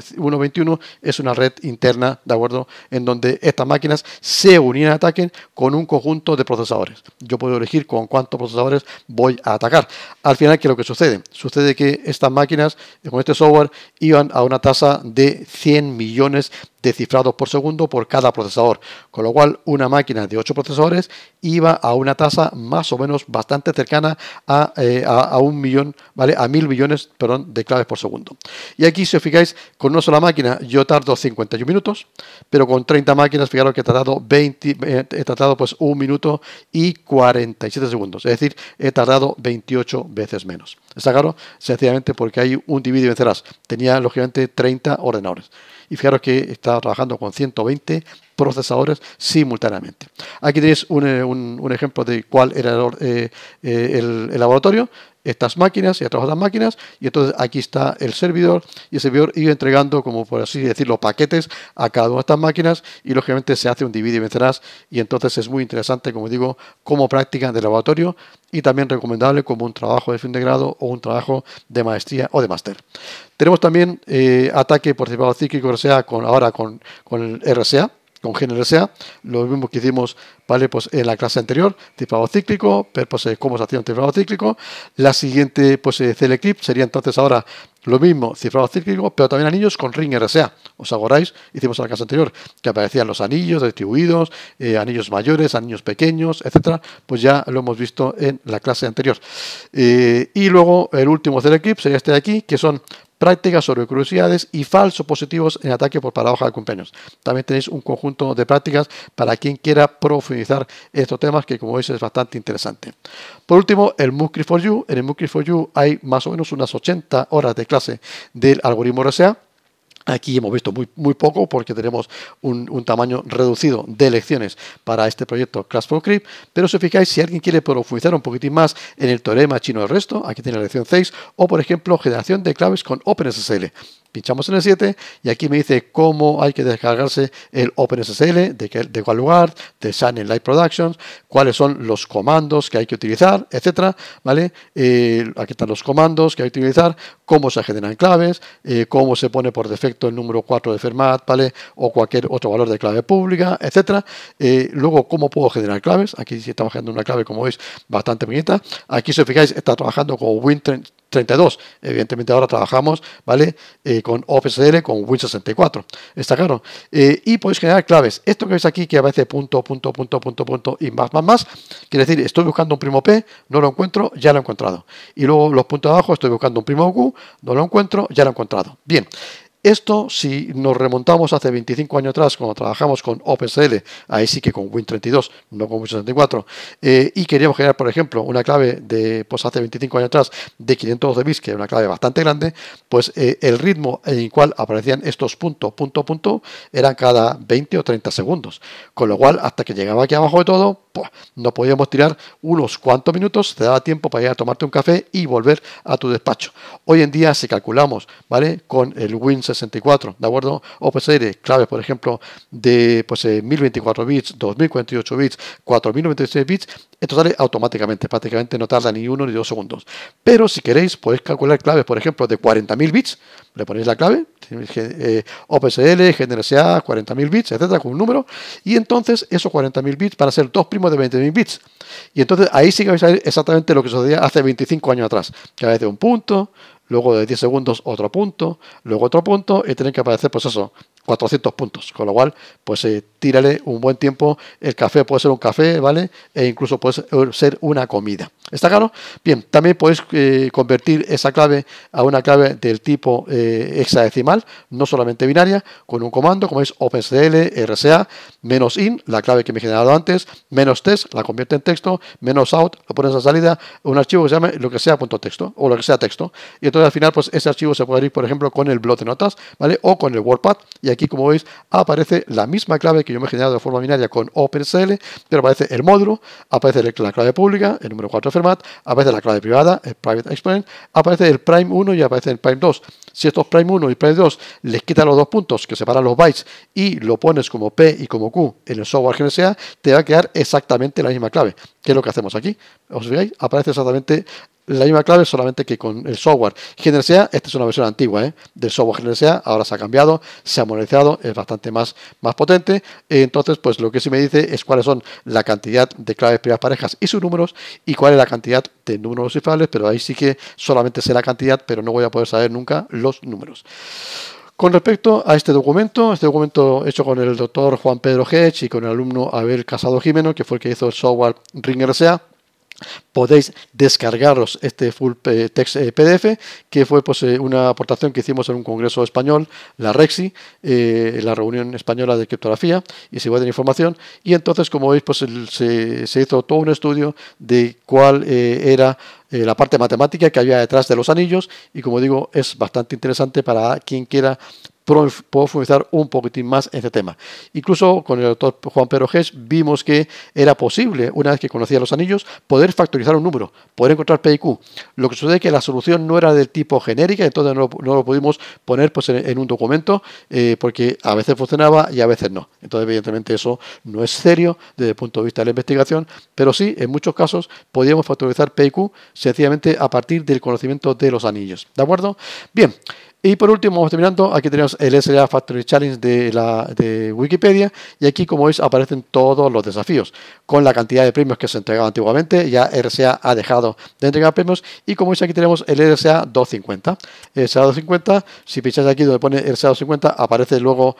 es una red interna, ¿de acuerdo? En donde estas máquinas se unían a ataquen con un conjunto de procesadores. Yo puedo elegir con cuántos procesadores voy a atacar. Al final, ¿qué es lo que sucede? Sucede que estas máquinas con este software iban a una tasa de 100 millones de cifrados por segundo por cada procesador, con lo cual una máquina de 8 procesadores iba a una tasa más o menos bastante cercana eh, a, un millón, ¿vale? A mil millones, perdón, de claves por segundo. Y aquí, si os fijáis, con una sola máquina yo tardo 51 minutos, pero con 30 máquinas, fijaros que he tardado 20, eh, he tardado pues un minuto y 47 segundos, es decir, he tardado 28 veces menos. ¿Está claro? Sencillamente porque hay un dividido y vencerás. Tenía, lógicamente, 30 ordenadores y fijaros que está trabajando con 120 procesadores simultáneamente. Aquí tenéis eh, un, ejemplo de cuál era el, eh, eh, laboratorio estas máquinas y otras máquinas y entonces aquí está el servidor y el servidor iba entregando como por así decirlo paquetes a cada una de estas máquinas y lógicamente se hace un divide y vencerás y entonces es muy interesante como digo como práctica de laboratorio y también recomendable como un trabajo de fin de grado o un trabajo de maestría o de máster. Tenemos también ataque por cíclico RSA con, ahora con el RSA con GNRSA, lo mismo que hicimos ¿vale? pues en la clase anterior, cifrado cíclico, ver pues, eh, cómo se hacía un cifrado cíclico. La siguiente pues, eh, CLClip sería entonces ahora lo mismo, cifrado cíclico, pero también anillos con ring RSA. ¿Os acordáis? Hicimos en la clase anterior que aparecían los anillos distribuidos, eh, anillos mayores, anillos pequeños, etcétera. Pues ya lo hemos visto en la clase anterior. y luego el último CLClip sería este de aquí, que son prácticas sobre curiosidades y falsos positivos en ataque por paradoja de cumpleaños. También tenéis un conjunto de prácticas para quien quiera profundizar estos temas que como veis es bastante interesante. Por último, el Muscri for You. En el for You hay más o menos unas 80 horas de clase del algoritmo RSA Aquí hemos visto muy, poco porque tenemos un, tamaño reducido de lecciones para este proyecto Class Crypt, pero si os fijáis, si alguien quiere profundizar un poquitín más en el teorema chino del resto, aquí tiene la lección 6, o por ejemplo, generación de claves con OpenSSL pinchamos en el 7 y aquí me dice cómo hay que descargarse el OpenSSL, de, qué, de cuál lugar, de Sunny Light Productions, cuáles son los comandos que hay que utilizar, etcétera, ¿vale? Eh, aquí están los comandos que hay que utilizar, cómo se generan claves, eh, cómo se pone por defecto el número 4 de Fermat, ¿vale? O cualquier otro valor de clave pública, etcétera. Eh, luego, cómo puedo generar claves. Aquí estamos generando una clave, como veis, bastante bonita. Aquí, si os fijáis, está trabajando con win 32. Evidentemente ahora trabajamos, ¿vale? Eh, con con Win64. Está claro. y podéis generar claves. Esto que veis aquí, que aparece punto, punto, punto, punto, punto y más, más, más. Quiere decir, estoy buscando un primo P, no lo encuentro, ya lo he encontrado. Y luego los puntos de abajo, estoy buscando un primo Q, no lo encuentro, ya lo he encontrado. Bien. Esto, si nos remontamos hace 25 años atrás, cuando trabajamos con OpenCL, ahí sí que con Win32, no con Win64, eh, y queríamos generar, por ejemplo, una clave de, pues hace 25 años atrás, de 512 bits, que era una clave bastante grande, pues eh, el ritmo en el cual aparecían estos puntos, punto, punto, eran cada 20 o 30 segundos. Con lo cual, hasta que llegaba aquí abajo de todo, no podíamos tirar unos cuantos minutos, te daba tiempo para ir a tomarte un café y volver a tu despacho. Hoy en día, si calculamos, ¿vale? Con el Win64, ¿de acuerdo? O claves, por ejemplo, de pues, 1024 eh, bits, 2048 bits, 4096 bits, esto sale automáticamente, prácticamente no tarda ni uno ni dos segundos. Pero si queréis, podéis calcular claves, por ejemplo, de 40.000 bits, le ponéis la clave, eh, OPSL, GNRSA, 40.000 bits, etcétera, con un número, y entonces esos 40.000 bits para hacer dos primos de 20.000 bits. Y entonces ahí sí que vais a ver exactamente lo que sucedía hace 25 años atrás, que de un punto, luego de 10 segundos otro punto, luego otro punto, y tienen que aparecer, pues eso, 400 puntos, con lo cual, pues eh, tírale un buen tiempo, el café puede ser un café, ¿vale? E incluso puede ser eh, una comida. ¿Está claro? Bien, también puedes eh, convertir esa clave a una clave del tipo hexadecimal, no solamente binaria, con un comando, como es OpenCL, RSA, menos in, la clave que me he generado antes, menos test, la convierte en texto, menos out, la pones a salida, un archivo que se llame lo que sea punto texto, o lo que sea texto, y entonces al final, pues ese archivo se puede ir por ejemplo, con el blog de notas, ¿vale? O con el WordPad, y aquí, como veis, aparece la misma clave que yo me he generado de forma binaria con OpenSL, pero aparece el módulo, aparece la clave pública, el número 4 de Fermat, aparece la clave privada, el private exponent, aparece el prime 1 y aparece el prime 2. Si estos prime 1 y prime 2 les quitan los dos puntos que separan los bytes y lo pones como P y como Q en el software GNSA, te va a quedar exactamente la misma clave, ¿Qué es lo que hacemos aquí. ¿Os fijáis? Aparece exactamente la misma clave, solamente que con el software Sea, esta es una versión antigua ¿eh? del software Genersea, ahora se ha cambiado, se ha modernizado, es bastante más, más potente. Entonces, pues lo que sí me dice es cuáles son la cantidad de claves privadas parejas y sus números y cuál es la cantidad de números cifrables, pero ahí sí que solamente sé la cantidad, pero no voy a poder saber nunca los números. Con respecto a este documento, este documento hecho con el doctor Juan Pedro Hedge y con el alumno Abel Casado Jimeno, que fue el que hizo el software RingRSA, podéis descargaros este full eh, text eh, PDF, que fue pues, eh, una aportación que hicimos en un congreso español, la REXI, la Reunión Española de Criptografía, y se va a dar información. Y entonces, como veis, pues, se, hizo todo un estudio de cuál era la parte matemática que había detrás de los anillos, y como digo, es bastante interesante para quien quiera puedo profundizar un poquitín más en este tema. Incluso con el doctor Juan Pedro Gés vimos que era posible, una vez que conocía los anillos, poder factorizar un número, poder encontrar P y Q. Lo que sucede es que la solución no era del tipo genérica, entonces no, lo pudimos poner pues, en, un documento eh, porque a veces funcionaba y a veces no. Entonces, evidentemente, eso no es serio desde el punto de vista de la investigación, pero sí, en muchos casos, podíamos factorizar P y Q sencillamente a partir del conocimiento de los anillos. ¿De acuerdo? Bien. Y por último, vamos terminando, aquí tenemos el SLA Factory Challenge de, la, de Wikipedia y aquí como veis aparecen todos los desafíos con la cantidad de premios que se entregaban antiguamente, ya RSA ha dejado de entregar premios y como veis aquí tenemos el RSA 250. RSA 250, si pincháis aquí donde pone RSA 250 aparece luego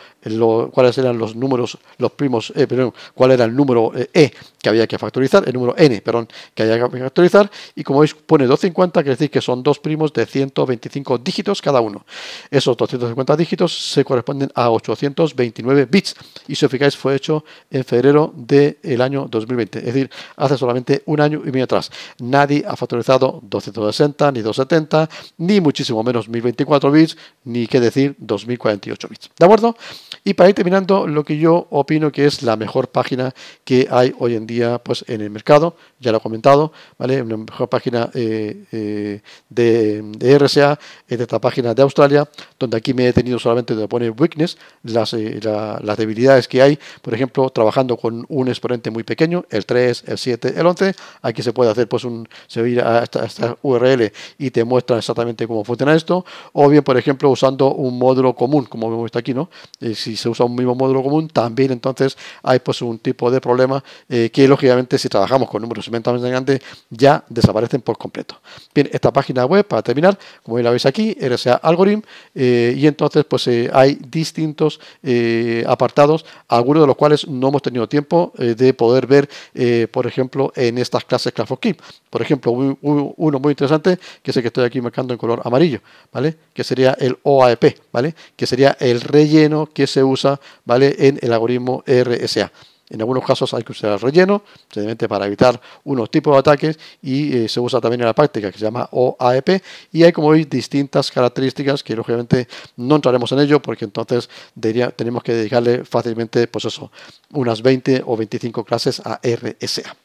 cuáles eran los números, los primos, eh, perdón, cuál era el número eh, E que había que factorizar, el número N, perdón, que había que factorizar y como veis pone 250, quiere decir que son dos primos de 125 dígitos cada uno. Esos 250 dígitos se corresponden a 829 bits y si os fijáis fue hecho en febrero del año 2020, es decir, hace solamente un año y medio atrás. Nadie ha factorizado 260 ni 270, ni muchísimo menos 1024 bits, ni qué decir 2048 bits. ¿De acuerdo? Y para ir terminando, lo que yo opino que es la mejor página que hay hoy en día pues, en el mercado, ya lo he comentado, ¿vale? Una mejor página eh, eh, de, de RSA, es esta página de Australia donde aquí me he tenido solamente de poner weakness, las, eh, las debilidades que hay, por ejemplo, trabajando con un exponente muy pequeño, el 3, el 7, el 11, aquí se puede hacer pues un, se a esta, URL y te muestra exactamente cómo funciona esto, o bien, por ejemplo, usando un módulo común, como vemos aquí, ¿no? Eh, si se usa un mismo módulo común, también entonces hay pues un tipo de problema eh, que lógicamente si trabajamos con números mentalmente grandes ya desaparecen por completo. Bien, esta página web, para terminar, como ya la veis aquí, RSA algoritmo eh, y entonces pues eh, hay distintos eh, apartados, algunos de los cuales no hemos tenido tiempo de poder ver, por ejemplo, en estas clases Class of Keep. Por ejemplo, uno muy interesante, que es el que estoy aquí marcando en color amarillo, ¿vale? Que sería el OAEP, ¿vale? Que sería el relleno que se usa, ¿vale? En el algoritmo RSA. En algunos casos hay que usar el relleno, simplemente para evitar unos tipos de ataques y eh, se usa también en la práctica que se llama OAEP y hay como veis distintas características que lógicamente no entraremos en ello porque entonces tenemos que dedicarle fácilmente pues eso, unas 20 o 25 clases a RSA.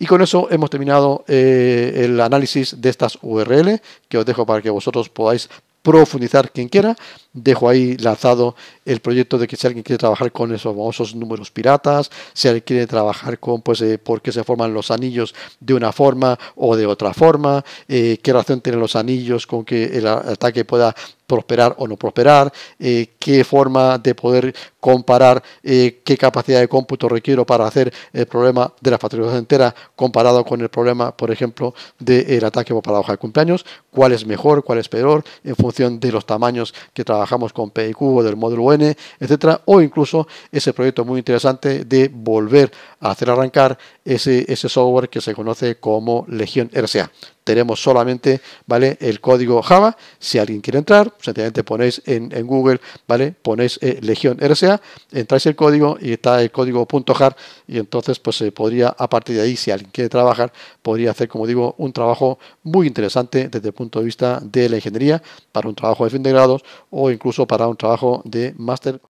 Y con eso hemos terminado eh, el análisis de estas URL que os dejo para que vosotros podáis profundizar quien quiera. Dejo ahí lanzado el proyecto de que si alguien quiere trabajar con esos famosos números piratas, si alguien quiere trabajar con pues eh, por qué se forman los anillos de una forma o de otra forma, eh, qué razón tienen los anillos con que el ataque pueda prosperar o no prosperar, eh, qué forma de poder comparar eh, qué capacidad de cómputo requiero para hacer el problema de la factorización entera comparado con el problema, por ejemplo, del el ataque por paradoja de cumpleaños, cuál es mejor, cuál es peor, en función de los tamaños que trabajamos con PIQ o del módulo N, etcétera, o incluso ese proyecto muy interesante de volver a hacer arrancar ese, software que se conoce como Legión RSA, Tenemos solamente ¿vale? el código Java. Si alguien quiere entrar, simplemente pues, ponéis en, Google, ¿vale? ponéis eh, Legión RCA, entráis el código y está el código .jar y entonces pues se podría, a partir de ahí, si alguien quiere trabajar, podría hacer, como digo, un trabajo muy interesante desde el punto de vista de la ingeniería para un trabajo de fin de grados o incluso para un trabajo de máster,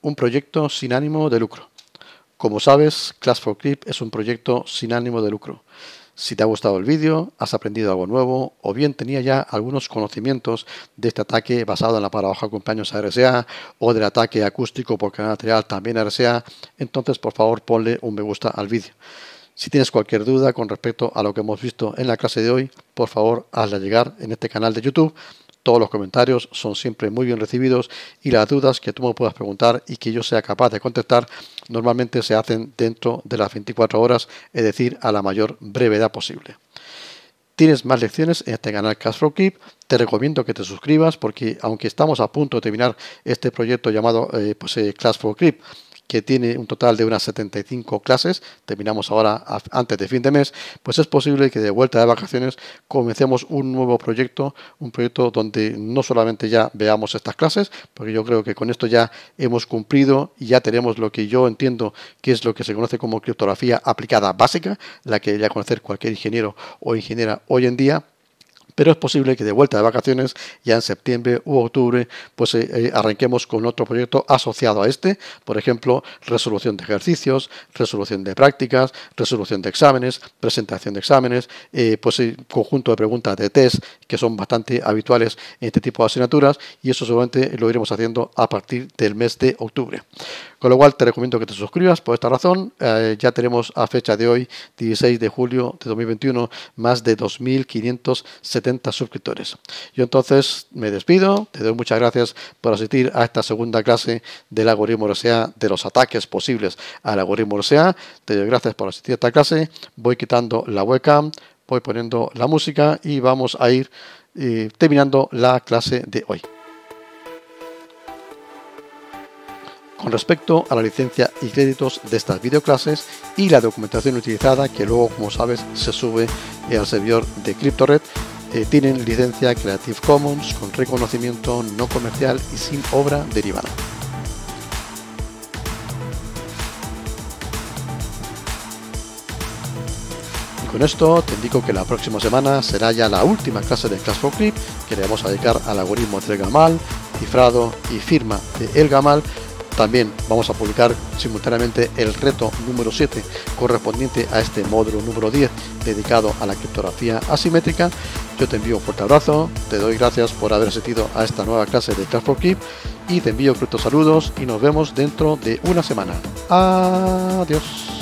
un proyecto sin ánimo de lucro. Como sabes, Class for Clip es un proyecto sin ánimo de lucro. Si te ha gustado el vídeo, has aprendido algo nuevo o bien tenía ya algunos conocimientos de este ataque basado en la paradoja cumpleaños a RSA o del ataque acústico por canal lateral también a RSA, entonces por favor ponle un me gusta al vídeo. Si tienes cualquier duda con respecto a lo que hemos visto en la clase de hoy, por favor hazla llegar en este canal de YouTube todos los comentarios son siempre muy bien recibidos y las dudas que tú me puedas preguntar y que yo sea capaz de contestar normalmente se hacen dentro de las 24 horas, es decir, a la mayor brevedad posible. Tienes más lecciones en este canal Clash Clip. Te recomiendo que te suscribas porque aunque estamos a punto de terminar este proyecto llamado eh, pues, eh, que tiene un total de unas 75 clases, terminamos ahora antes de fin de mes, pues es posible que de vuelta de vacaciones comencemos un nuevo proyecto, un proyecto donde no solamente ya veamos estas clases, porque yo creo que con esto ya hemos cumplido y ya tenemos lo que yo entiendo que es lo que se conoce como criptografía aplicada básica, la que ya conocer cualquier ingeniero o ingeniera hoy en día, pero es posible que de vuelta de vacaciones, ya en septiembre u octubre, pues eh, eh, arranquemos con otro proyecto asociado a este, por ejemplo, resolución de ejercicios, resolución de prácticas, resolución de exámenes, presentación de exámenes, eh, pues eh, conjunto de preguntas de test que son bastante habituales en este tipo de asignaturas y eso seguramente lo iremos haciendo a partir del mes de octubre. Con lo cual te recomiendo que te suscribas por esta razón. ya tenemos a fecha de hoy, 16 de julio de 2021, más de 2.570 suscriptores. Yo entonces me despido, te doy muchas gracias por asistir a esta segunda clase del algoritmo RSA, de los ataques posibles al algoritmo RSA. Te doy gracias por asistir a esta clase. Voy quitando la webcam, voy poniendo la música y vamos a ir eh, terminando la clase de hoy. con respecto a la licencia y créditos de estas videoclases y la documentación utilizada que luego, como sabes, se sube al servidor de CryptoRed eh, tienen licencia Creative Commons con reconocimiento no comercial y sin obra derivada. Y con esto te indico que la próxima semana será ya la última clase de Class for Clip que le vamos a dedicar al algoritmo entre Gamal, cifrado y firma de El Gamal también vamos a publicar simultáneamente el reto número 7 correspondiente a este módulo número 10 dedicado a la criptografía asimétrica. Yo te envío un fuerte abrazo, te doy gracias por haber asistido a esta nueva clase de Transport Keep y te envío criptosaludos saludos y nos vemos dentro de una semana. Adiós.